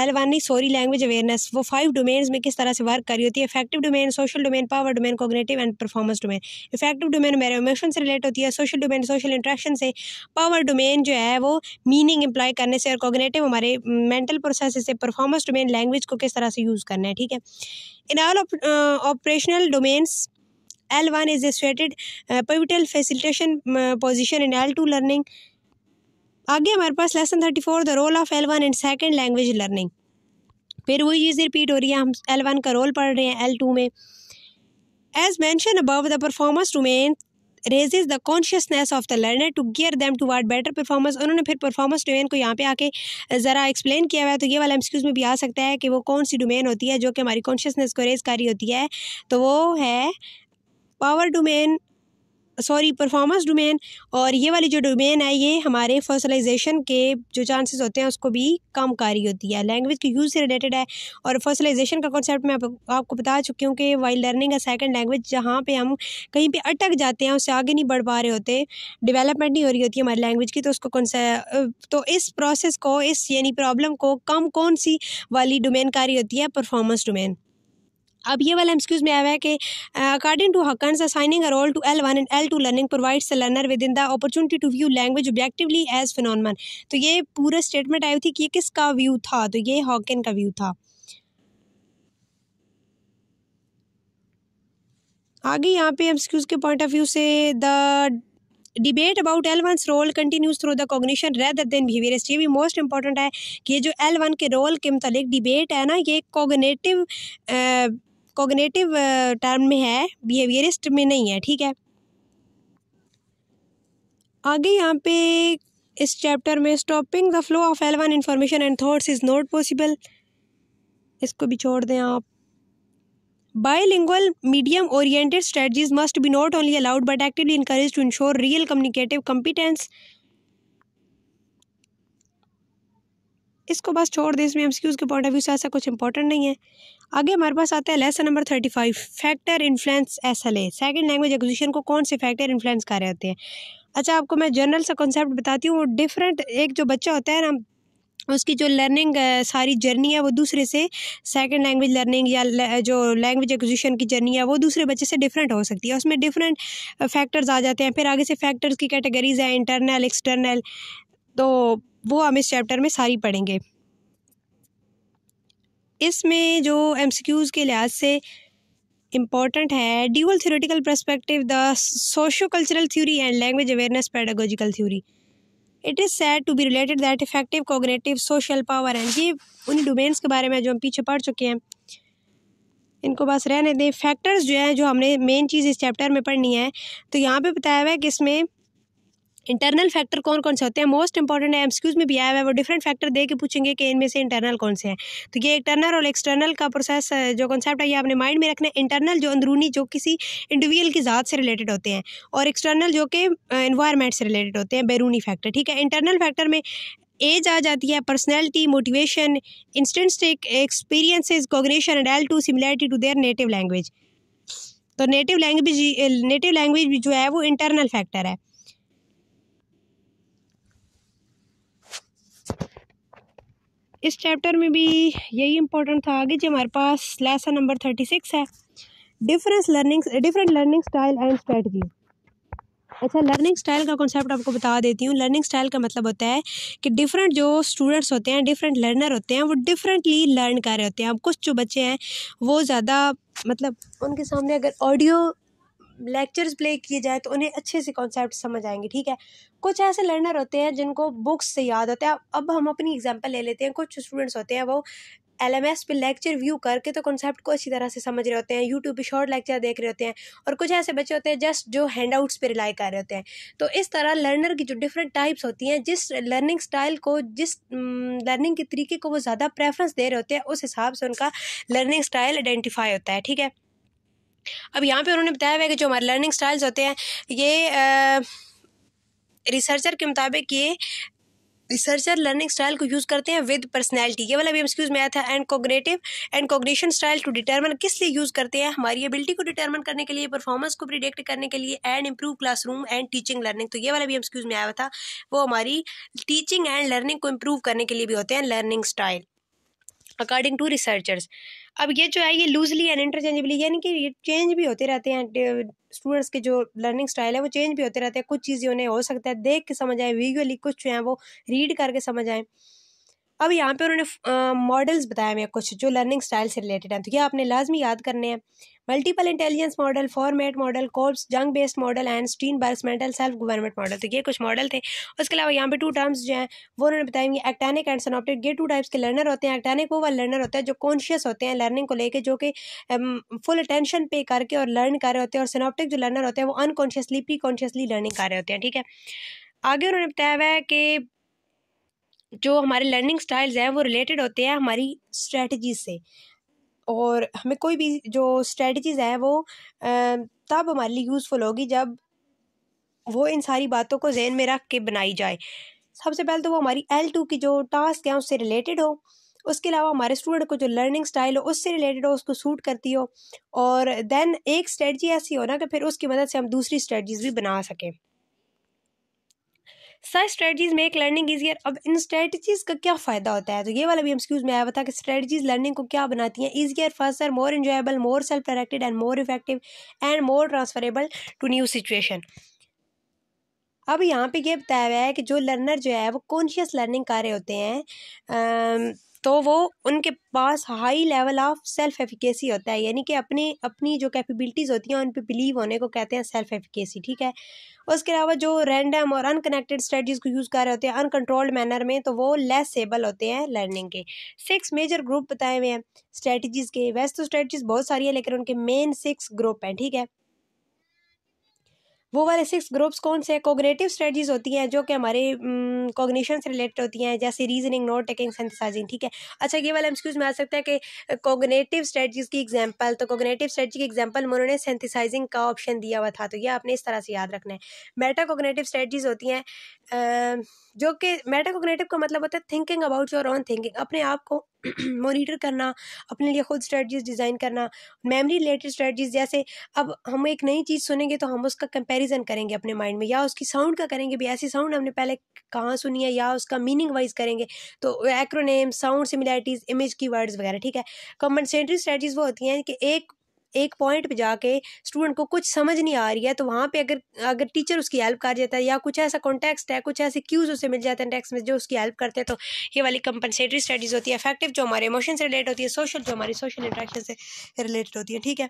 एल वन नहीं सॉरी लैंग्वेज अवेयरनेस वो फाइव डोमेन्स में किस तरह से वर्क करी होती है effective domain social domain power domain cognitive and performance domain effective domain मेरे इमोशन से रिलेट होती है सोशल डोमेन सोशल इंट्रैक्शन से पावर डोमेन जो है वो मीनिंग एम्प्लॉय करने से और कोग्नेटिव हमारे मेंटल प्रोसेस से परफॉर्मेंस डोमेन लैंग्वेज को किस तरह से यूज़ करना है ठीक है in all operational domains L one is a stated facilitation position in L two learning आगे हमारे पास lesson thirty four the role of L one in second language learning फिर वही चीज़ रिपीट हो रही है हम एल वन का रोल पढ़ रहे हैं एल टू में as mentioned above the performance domain raises the consciousness of the learner to gear them toward better performance उन्होंने फिर परफॉर्मेंस डोमेन को यहाँ पे आके ज़रा एक्सप्लेन किया हुआ है तो ये वाला एक्सक्यूज में भी आ सकता है कि वो कौन सी डोमेन होती है जो कि हमारी कॉन्शियसनेस को रेज कर रही होती है तो वो है power domain sorry performance domain और ये वाली जो डोमेन है ये हमारे फर्सलाइजेशन के जो चांसेस होते हैं उसको भी कम कारी होती है लैंग्वेज के यूज़ से रिलेटेड है और फर्सलाइजेशन का कॉन्सेप्ट मैं आप, आपको बता चुकी हूँ कि while learning a second language जहाँ पे हम कहीं पे अटक जाते हैं उससे आगे नहीं बढ़ पा रहे होते डिवेलपमेंट नहीं हो रही होती हमारी लैंग्वेज की तो उसको तो इस प्रोसेस को इस यानी प्रॉब्लम को कम कौन सी वाली डोमेन कारी होती है परफॉर्मेंस डोमेन अब ये वाला एक्सक्यूज में आया है कि according to Hawkins assigning a role to L one and L two learning provides a learner with in the opportunity to view language objectively as phenomenon तो ये पूरा स्टेटमेंट आई थी कि ये किसका व्यू था तो ये हॉकन का व्यू था आगे यहाँ पे एमसीक्यूज के पॉइंट ऑफ व्यू से the debate about L one role continues through the cognition rather than behaviour ये भी मोस्ट इंपॉर्टेंट है कि ये जो एल वन के रोल के मतलब डिबेट है ना ये कॉग्नेटिव कोगनेटिव टर्म uh, में है बिहेवियरिस्ट में नहीं है ठीक है आगे यहाँ पे इस चैप्टर में stopping the flow of L one information and thoughts is not possible इसको भी छोड़ दें आप bilingual medium oriented strategies must be not only allowed but actively encourage to ensure real communicative competence इसको बस छोड़ दें इसमें एमसीक्यूज़ के पॉइंट ऑफ व्यू से ऐसा कुछ इंपॉर्टेंट नहीं है आगे हमारे पास आता है lesson number thirty five factor influence S L A second language acquisition को कौन से फैक्टर इन्फ्लुएंस कर रहे होते हैं अच्छा आपको मैं जनरल सा कॉन्सेप्ट बताती हूँ वो डिफरेंट एक जो बच्चा होता है ना उसकी जो लर्निंग सारी जर्नी है वो दूसरे से सेकंड लैंग्वेज लर्निंग या जो लैंग्वेज एक्विजिशन की जर्नी है वो दूसरे बच्चे से डिफरेंट हो सकती है उसमें डिफरेंट फैक्टर्स आ जाते हैं फिर आगे से फैक्टर्स की कैटेगरीज हैं इंटरनल एक्सटर्नल तो वो हम इस चैप्टर में सारी पढ़ेंगे इसमें जो एम के लिहाज से इम्पॉर्टेंट है dual theoretical perspective the socio cultural theory and language awareness pedagogical theory it is said to be related that effective cognitive social power and ये उन डोमेन्स के बारे में जो हम पीछे पढ़ चुके हैं इनको बस रहने दें फैक्टर्स जो हैं जो हमने मेन चीज़ इस चैप्टर में पढ़नी है तो यहाँ पे बताया हुआ है कि इसमें इंटरनल फैक्टर कौन कौन से होते हैं मोस्ट इंपॉर्टेंट है एमसीक्यूज में भी आया हुआ है वो डिफरेंट फैक्टर दे के पूछेंगे कि इनमें से इंटरनल कौन से हैं तो ये इंटरनल और एक्सटर्नल का प्रोसेस जो कॉन्सेप्ट है ये आपने माइंड में रखना है इंटरनल जो अंदरूनी जो किसी इंडिविजुअल की ज़ात से रिलेटेड होते हैं और एक्सटर्नल जो कि इन्वायरमेंट से रिलेटेड होते हैं बैरूनी फैक्टर ठीक है इंटरनल फैक्टर में एज आ जाती है personality motivation intrinsic experiences cognition and L two similarity to their native language तो नेटिव लैंग्वेज नेटिव लैंग्वेज भी जो है वो इंटरनल फैक्टर है इस चैप्टर में भी यही इंपॉर्टेंट था आगे जो हमारे पास लेसन नंबर थर्टी सिक्स है difference learning different learning style and strategy अच्छा लर्निंग स्टाइल का कॉन्सेप्ट आपको बता देती हूँ लर्निंग स्टाइल का मतलब होता है कि डिफरेंट जो स्टूडेंट्स होते हैं डिफरेंट लर्नर होते हैं वो डिफरेंटली लर्न कर रहे होते हैं अब कुछ जो बच्चे हैं वो ज़्यादा मतलब उनके सामने अगर ऑडियो लेक्चर्स प्ले किए जाएँ तो उन्हें अच्छे से कॉन्सेप्ट समझ आएंगे ठीक है कुछ ऐसे लर्नर होते हैं जिनको बुक्स से याद होता है अब हम अपनी एग्जाम्पल ले लेते हैं कुछ स्टूडेंट्स होते हैं वो एल एम एस पे लेक्चर व्यू करके तो कॉन्सेप्ट को अच्छी तरह से समझ रहे होते हैं यूट्यूब पे शॉर्ट लेक्चर देख रहे होते हैं और कुछ ऐसे बच्चे होते हैं जस्ट जो हैंड आउट्स पर रिलाई कर रहे होते हैं तो इस तरह लर्नर की जो डिफरेंट टाइप्स होती हैं जिस लर्निंग स्टाइल को जिस लर्निंग के तरीके को वो ज़्यादा प्रेफरेंस दे रहे होते हैं उस हिसाब से उनका लर्निंग स्टाइल आइडेंटिफाई होता है ठीक है अब यहाँ पे उन्होंने बताया हुआ है कि जो हमारे लर्निंग स्टाइल्स होते हैं ये रिसर्चर के मुताबिक ये रिसर्चर लर्निंग स्टाइल को यूज़ करते हैं विद पर्सनैलिटी ये वाला भी एक्सक्यूज में आया था and cognitive and cognition style to determine किस लिए यूज़ करते हैं हमारी एबिलिटी को डिटर्मन करने के लिए परफॉर्मेंस को प्रिडिक्ट करने के लिए and improve classroom and teaching learning तो ये वाला भी एक्सक्यूज में आया था वो हमारी टीचिंग एंड लर्निंग को इम्प्रूव करने के लिए भी होते हैं learning style according to researchers अब ये जो है ये लूजली एंड इंटरचेंजली यानी कि ये चेंज भी होते रहते हैं स्टूडेंट्स के जो लर्निंग स्टाइल है वो चेंज भी होते रहते हैं कुछ चीज़ें उन्हें हो सकता है देख के समझ आए विजुअली कुछ जो है वो रीड करके समझ आएँ अब यहाँ पे उन्होंने मॉडल्स बताया मेरे कुछ जो लर्निंग स्टाइल से रिलेटेड हैं तो ये आपने लाजमी याद करने हैं multiple intelligence model format model course Jung based model and Sternberg's mental self government model तो ये कुछ मॉडल थे उसके अलावा यहाँ पे टू टर्म्स जो हैं वो उन्होंने बताया हुई एक्टेनिक एंड सनोप्टेड ये टू टाइप्स के लर्नर होते हैं एक्टेनिक वो वाले लर्नर होते हैं जो कॉन्शियस होते हैं लर्निंग को लेकर जो कि फुल अटेंशन पे करके और लर्न कर रहे होते हैं और सिनोप्टिक जो लर्नर होते हैं वो अनकॉन्शियसली प्री कॉन्शियसली लर्निंग कर रहे होते हैं ठीक है आगे उन्होंने बताया हुआ है कि जो हमारे लर्निंग स्टाइल्स हैं वो रिलेटेड होते हैं हमारी स्ट्रेटजी से और हमें कोई भी जो स्ट्रेटजीज़ हैं वो तब हमारे लिए यूज़फुल होगी जब वो इन सारी बातों को जहन में रख के बनाई जाए सबसे पहले तो वो हमारी एल टू की जो टास्क है उससे रिलेटेड हो उसके अलावा हमारे स्टूडेंट को जो लर्निंग स्टाइल हो उससे रिलेटेड हो उसको सूट करती हो और देन एक स्ट्रेटजी ऐसी हो ना कि फिर उसकी मदद से हम दूसरी स्ट्रेटजीज भी बना सकें such strategies make learning easier अब इन स्ट्रेटजीज का क्या फ़ायदा होता है तो ये वाला भी एक्सक्यूज में आया था कि स्ट्रेटजीज लर्निंग को क्या बनाती हैं easier faster more enjoyable more self directed and more effective and more transferable to new situation अब यहाँ पे ये बताया हुआ है कि जो लर्नर जो है वो कॉन्शियस लर्निंग कर रहे होते हैं तो वो उनके पास high level of self efficacy होता है यानी कि अपने अपनी जो कैपेबिलिटीज़ होती हैं उन पर बिलीव होने को कहते हैं सेल्फ एफिकेसी ठीक है उसके अलावा जो रैंडम और अनकनेक्टेड स्ट्रेटजीज को यूज़ कर रहे होते हैं अनकंट्रोल्ड मैनर में तो वो लेस एबल होते हैं लर्निंग के सिक्स मेजर ग्रुप बताए हुए हैं स्ट्रेटजीज़ के वैसे तो स्ट्रेटजीज़ बहुत सारी हैं लेकिन उनके मेन सिक्स ग्रुप हैं ठीक है वो वाले सिक्स ग्रुप्स कौन से कोग्रेटिव स्ट्रेटजीज होती हैं जो कि हमारे कॉग्निशन से रिलेटेड होती हैं जैसे रीजनिंग नोट टेकिंग सेंथिसाइजिंग ठीक है अच्छा ये वाला एक्सक्यूज में आ सकता है कि कोग्नेटिव स्ट्रेटजीज की एग्जाम्पल तो कोग्नेटिव स्ट्रेटजी की एग्जाम्पल में उन्होंने सेंथिसाइजिंग का ऑप्शन दिया हुआ था तो ये आपने इस तरह से याद रखना है मेटा कोग्नेटिव स्ट्रेटजीज होती हैं जो कि मेटाकोग्नेटिव का मतलब होता है thinking about your own thinking अपने आप को मोनिटर <clears throat> करना अपने लिए खुद स्ट्रेटजीज डिज़ाइन करना मेमोरी रिलेटेड स्ट्रेटजीज जैसे अब हम एक नई चीज़ सुनेंगे तो हम उसका कंपैरिजन करेंगे अपने माइंड में या उसकी साउंड का करेंगे भी ऐसी साउंड हमने पहले कहाँ सुनी है या उसका मीनिंग वाइज करेंगे तो acronym sound similarities image keywords वगैरह ठीक है कॉम्पनसेंट्री स्ट्रेटजीज वो होती हैं कि एक एक पॉइंट पे जाके स्टूडेंट को कुछ समझ नहीं आ रही है तो वहाँ पे अगर अगर टीचर उसकी हेल्प कर देता है या कुछ ऐसा कॉन्टेक्स्ट है कुछ ऐसे क्यूज उसे मिल जाते हैं टेक्स्ट में जो उसकी हेल्प करते हैं तो ये वाली कंपनसेटरी स्टडीज़ होती है इफेक्टिव जो हमारे इमोशन से रिलेट होती है सोशल जो हमारी सोशल इंट्रैक्शन से रिलेटेड होती है ठीक है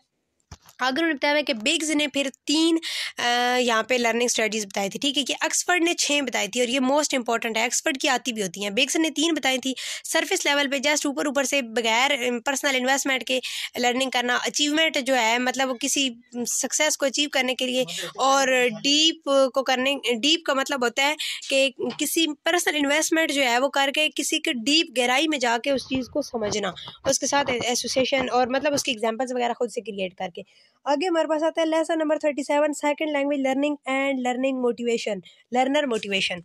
आगे उन्होंने बताया हुआ कि बिग्स ने फिर तीन यहाँ पे लर्निंग स्ट्रेटजीज बताई थी ठीक है कि एक्सफर्ड ने छः बताई थी और ये मोस्ट इंपॉर्टेंट है एक्सफर्ड की आती भी होती हैं बिग्स ने तीन बताई थी सरफेस लेवल पे जस्ट ऊपर ऊपर से बगैर पर्सनल इन्वेस्टमेंट के लर्निंग करना अचीवमेंट जो है मतलब किसी सक्सेस को अचीव करने के लिए और डीप को करने डीप का मतलब होता है कि किसी पर्सनल इन्वेस्टमेंट जो है वो करके किसी के डीप गहराई में जाके उस चीज़ को समझना उसके साथ एसोसिएशन और मतलब उसकी एग्जाम्पल्स वगैरह खुद से क्रिएट करके आगे हमारे पास आता है lesson number thirty seven second language learning and learning motivation learner motivation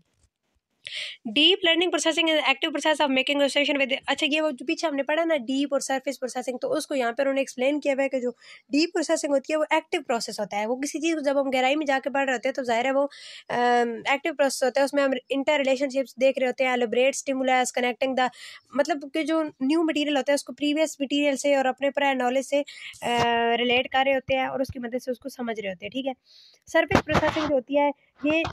deep learning processing and active process of making association with अच्छा ये वो जो पीछे हमने पढ़ा ना डीप और सरफेस प्रोसेसिंग तो उसको यहाँ पर उन्होंने एक्सप्लेन किया हुआ है कि जो डीप प्रोसेसिंग होती है वो एक्टिव प्रोसेस होता है वो किसी चीज़ को जब हम गहराई में जाकर पढ़ रहे होते हैं तो जाहिर है वो एक्टिव प्रोसेस होता है उसमें हम इंटर रिलेशनशिप्स देख रहे होते हैं एलोब्रेट स्टिमुलस कनेक्टिंग द मतलब कि जो न्यू मटीरियल होता है उसको प्रीवियस मटीरियल से और अपने प्रायर नॉलेज से रिलेट कर रहे होते हैं और उसकी मदद से उसको समझ रहे होते हैं ठीक है सर्फेस प्रोसेसिंग जो होती है ये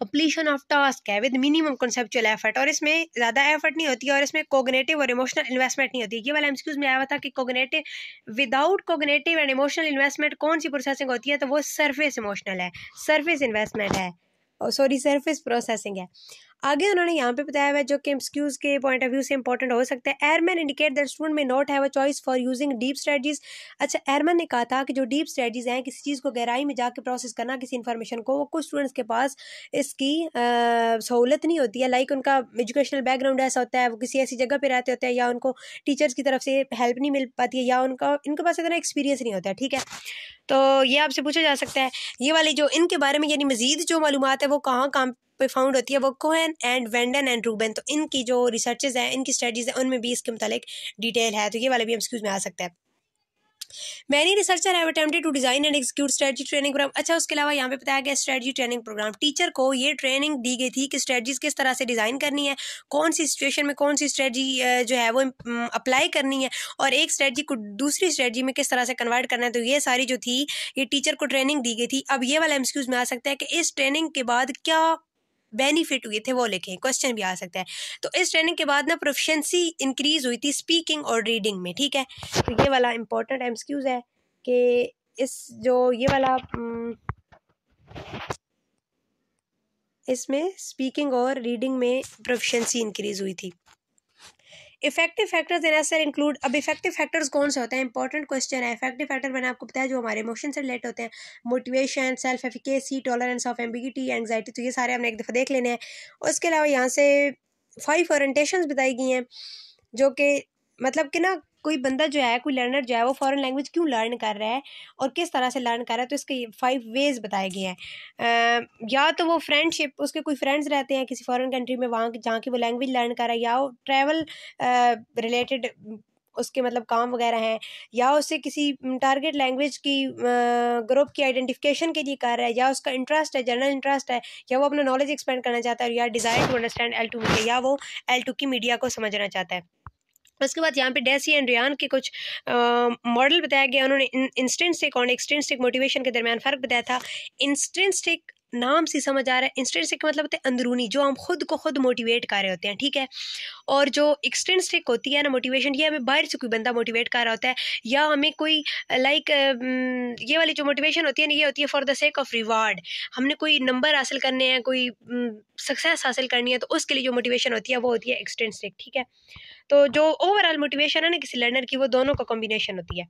कंप्लीशन ऑफ टास्क है विद मिनिमम कंसेप्चुअल एफर्ट और इसमें ज़्यादा एफर्ट नहीं होती है और इसमें कोगनेटिव और इमोशनल इन्वेस्टमेंट नहीं होती ये वाला एमसीक्यूज में आया हुआ था कि cognitive without cognitive and emotional investment कौन सी प्रोसेसिंग होती है तो वो सरफेस इमोशनल है सरफेस इन्वेस्टमेंट है सॉरी सरफेस प्रोसेसिंग है आगे उन्होंने यहाँ पे बताया हुआ है जो कि एमस्क्यूज के पॉइंट ऑफ व्यू से इंपॉर्टेंट हो सकता है Ehrman indicate that student may not have a choice for using deep strategies अच्छा एयरमैन ने कहा था कि जो डीप स्ट्रेटजीज हैं किसी चीज़ को गहराई में जाकर प्रोसेस करना किसी इन्फॉर्मेशन को वो कुछ स्टूडेंट्स के पास इसकी सहूलत नहीं होती है लाइक उनका एजुकेशनल बैकग्राउंड ऐसा होता है वो किसी ऐसी जगह पर रहते होते हैं या उनको टीचर्स की तरफ से हेल्प नहीं मिल पाती है या उनका इनके पास इतना एक्सपीरियंस नहीं होता है ठीक है तो ये आपसे पूछा जा सकता है ये वाली जो इनके बारे में यानी मजीद जो मालूम है वो कहाँ काम पे फाउंड होती है वो Cohen and Wenden and Rubin तो इनकी जो रिसर्चेज हैं इनकी स्टडीज़ हैं उनमें भी इसके मुतालिक डिटेल है तो ये वाले भी एम में आ सकता है many researcher have attempted to design and execute strategy training program अच्छा उसके अलावा यहाँ पे बताया गया स्ट्रेटजी ट्रेनिंग प्रोग्राम टीचर को ये ट्रेनिंग दी गई थी कि स्ट्रेटजीज किस तरह से डिज़ाइन करनी है कौन सी सिचुएशन में कौन सी स्ट्रेटजी जो है वो अप्लाई करनी है और एक स्ट्रेटजी को दूसरी स्ट्रेटजी में किस तरह से कन्वर्ट करना है तो ये सारी जो थी ये टीचर को ट्रेनिंग दी गई थी अब ये वाला एम्सक्यूज में आ सकता है कि इस ट्रेनिंग के बाद क्या बेनिफिट हुए थे वो लिखें क्वेश्चन भी आ सकता है तो इस ट्रेनिंग के बाद ना प्रोफिशेंसी इंक्रीज़ हुई थी स्पीकिंग और रीडिंग में ठीक है तो ये वाला इंपॉर्टेंट एम्सक्यूज है कि इस जो ये वाला इसमें स्पीकिंग और रीडिंग में प्रोफिशेंसी इंक्रीज़ हुई थी affective factors in sir include अब इफेक्टिव फैक्टर्स कौन से होते हैं इंपॉर्टेंट क्वेश्चन है इफेक्टिव फैक्टर मैंने आपको बताया जो हमारे इमोशन से रिलेट होते हैं motivation self efficacy tolerance of ambiguity anxiety तो ये सारे हमने एक दफ़ा देख लेने हैं उसके अलावा यहाँ से फाइव ओरेंटेशन बताई गई हैं जो कि मतलब कि ना कोई बंदा जो है कोई लर्नर जो है वो फॉरेन लैंग्वेज क्यों लर्न कर रहा है और किस तरह से लर्न कर रहा है तो इसके फाइव वेज बताए गए हैं या तो वो फ्रेंडशिप उसके कोई फ्रेंड्स रहते हैं किसी फॉरेन कंट्री में वहाँ जहाँ की वो लैंग्वेज लर्न कर रहा है या वो ट्रैवल रिलेटेड उसके मतलब काम वगैरह हैं या उसे किसी टारगेट लैंग्वेज की ग्रुप की आइडेंटिफिकेशन के लिए कर रहा है या उसका इंटरेस्ट है जनरल इंटरेस्ट है या वो अपना नॉलेज एक्सपेंड करना चाहता है या desire to understand L two media या वो एल टू की मीडिया को समझना चाहता है उसके बाद यहाँ पे डेसी एंड रियान के कुछ मॉडल बताया गया उन्होंने इंस्टेंसिक और एक्सटेंसिक मोटिवेशन के दरमियान फ़र्क बताया था इंस्टेंसिक नाम से समझ आ रहा है इंस्टेंसिक का मतलब होता है अंदरूनी जो हम खुद को खुद मोटिवेट कर रहे होते हैं ठीक है और जो एक्सटेंसिक होती है ना मोटिवेशन ये हमें बाहर से कोई बंदा मोटिवेट कर रहा होता है या हमें कोई लाइक ये वाली जो मोटिवेशन होती है ना ये होती है for the sake of reward हमने कोई नंबर हासिल करने हैं कोई सक्सेस हासिल करनी है तो उसके लिए जो मोटिवेशन होती है वो होती है एक्सटेंसिक ठीक है तो जो ओवरऑल मोटिवेशन है ना किसी लर्नर की वो दोनों का कॉम्बिनेशन होती है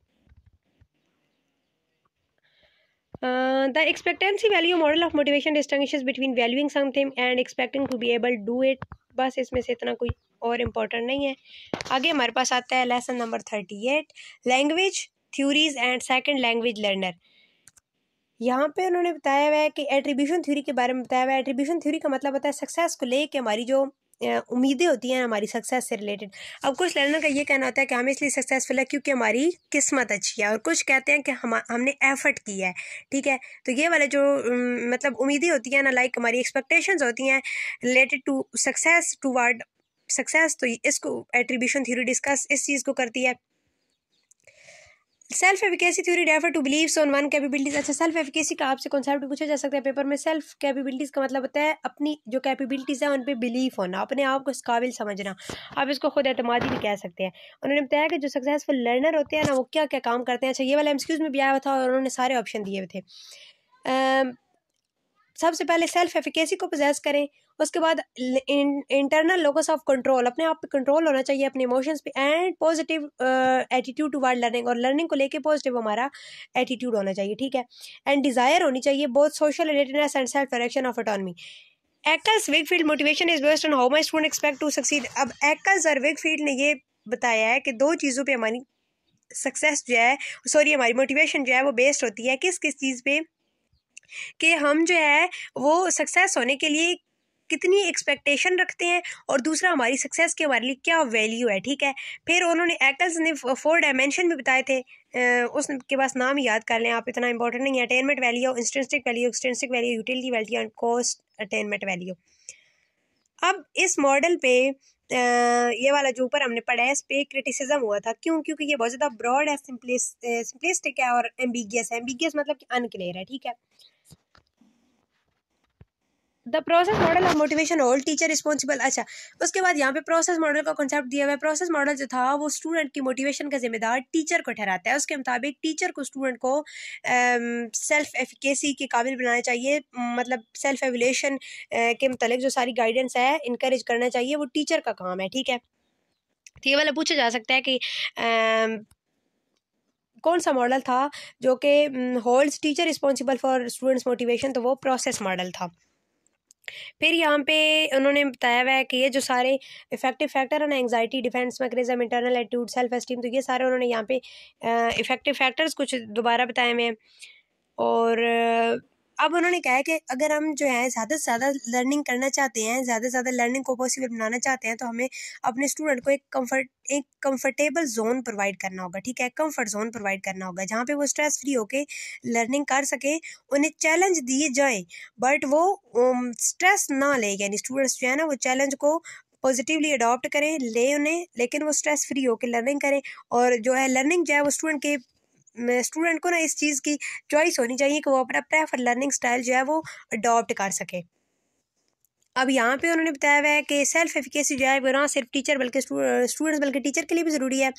the expectancy value model of motivation distinguishes between valuing something and expecting to be able do it बस इसमें से इतना कोई और इम्पोर्टेंट नहीं है आगे हमारे पास आता है lesson number thirty eight language theories and second language learner यहाँ पे उन्होंने बताया हुआ है कि एट्रीब्यूशन थ्योरी के बारे में बताया हुआ है एट्रीब्यूशन थ्योरी का मतलब होता है सक्सेस को लेके हमारी जो उम्मीदें होती हैं हमारी सक्सेस से रिलेटेड अब कुछ लर्नर का ये कहना होता है कि हम इसलिए सक्सेसफुल है क्योंकि हमारी किस्मत अच्छी है और कुछ कहते हैं कि हम हमने एफर्ट किया है ठीक है तो ये वाले जो मतलब उम्मीदें होती हैं ना लाइक हमारी एक्सपेक्टेशंस होती हैं related to success toward success तो इसको एट्रीब्यूशन थ्योरी डिस्कस इस चीज़ को करती है self efficacy theory refer to beliefs on one capabilities अच्छा सेल्फ एफिकेसी का आपसे कॉन्सेप्ट पूछा जा सकता है पेपर में सेल्फ कैपेबिलिटीज का मतलब होता है अपनी जो कैपेबिलिटीज है उन पर बिलीव होना अपने आप को इस काबिल समझना आप इसको खुद एतमादी भी कह सकते हैं उन्होंने बताया कि जो सक्सेसफुल लर्नर होते हैं ना वो क्या क्या काम करते हैं अच्छा ये वाला एमसीक्यूज में भी आया था और उन्होंने सारे ऑप्शन दिए हुए थे सबसे पहले सेल्फ एफिकेसी को पोजेस करें उसके बाद इंटरनल लोकस ऑफ कंट्रोल अपने आप पे कंट्रोल होना चाहिए अपने इमोशंस पे and positive attitude toward learning और लर्निंग को लेके पॉजिटिव हमारा एटीट्यूड होना चाहिए ठीक है एंड डिज़ायर होनी चाहिए both social relatedness and self direction of autonomy Wigfield motivation is based on how my student expect to succeed अब एक्ल्स और विग फील्ड ने ये बताया है कि दो चीज़ों पर हमारी सक्सेस जो है सॉरी हमारी मोटिवेशन जो है वो बेस्ड होती है किस किस चीज़ पर कि हम जो है वो सक्सेस होने के लिए कितनी एक्सपेक्टेशन रखते हैं और दूसरा हमारी सक्सेस के हमारे लिए क्या वैल्यू है ठीक है फिर उन्होंने एक्ल्स ने फोर डायमेंशन भी बताए थे उसके पास नाम याद कर लें आप इतना इंपॉर्टेंट नहीं है attainment value intrinsic value extrinsic value utility value and cost attainment value अब इस मॉडल पे ये वाला जो ऊपर हमने पढ़ा है इस पर क्रिटिसिज्म हुआ था क्यों क्योंकि ये बहुत ज़्यादा ब्रॉड है सिम्पलिस्टिक है और एम्बिगियस है एम्बिगियस मतलब कि अनक्लियर है ठीक है the process model of motivation all teacher responsible अच्छा उसके बाद यहाँ पे प्रोसेस मॉडल का कॉन्सेप्ट दिया हुआ है प्रोसेस मॉडल जो था वो स्टूडेंट की मोटिवेशन का जिम्मेदार टीचर को ठहराता है उसके मुताबिक टीचर को स्टूडेंट को सेल्फ एफिकेसी के काबिल बनाना चाहिए मतलब सेल्फ एवलेशन के मतलब जो सारी गाइडेंस है इंकरेज करना चाहिए वो टीचर का काम है ठीक है तो ये वाला पूछा जा सकता है कि आ, कौन सा मॉडल था जो कि hold teacher responsible for students motivation तो वो प्रोसेस मॉडल था फिर यहाँ पे उन्होंने बताया हुआ है कि ये जो सारे इफेक्टिव फैक्टर है ना anxiety defence mechanism internal attitude self esteem तो ये सारे उन्होंने यहाँ पे इफेक्टिव फैक्टर्स कुछ दोबारा बताए हुए हैं और अब उन्होंने कहा है कि अगर हम जो है ज़्यादा से ज़्यादा लर्निंग करना चाहते हैं ज़्यादा से ज़्यादा लर्निंग को पॉसिबल बनाना चाहते हैं तो हमें अपने स्टूडेंट को एक कंफर्ट एक कंफर्टेबल जोन प्रोवाइड करना होगा ठीक है कंफर्ट जोन प्रोवाइड करना होगा जहाँ पे वो स्ट्रेस फ्री होके लर्निंग कर सके उन्हें चैलेंज दिए जाए बट वो स्ट्रेस ना ले यानी स्टूडेंट्स जो है ना वो चैलेंज को पॉजिटिवली अडॉप्ट करें ले उन्हें लेकिन वो स्ट्रेस फ्री होकर लर्निंग करें और जो है लर्निंग जो है वो स्टूडेंट के स्टूडेंट को ना इस चीज़ की चॉइस होनी चाहिए कि वो अपना प्रेफर लर्निंग स्टाइल जो है वो अडॉप्ट कर सके अब यहाँ पे उन्होंने बताया हुआ है कि सेल्फ एफिकेसी जो है वो ना सिर्फ टीचर बल्कि स्टूडेंट्स बल्कि टीचर के लिए भी ज़रूरी है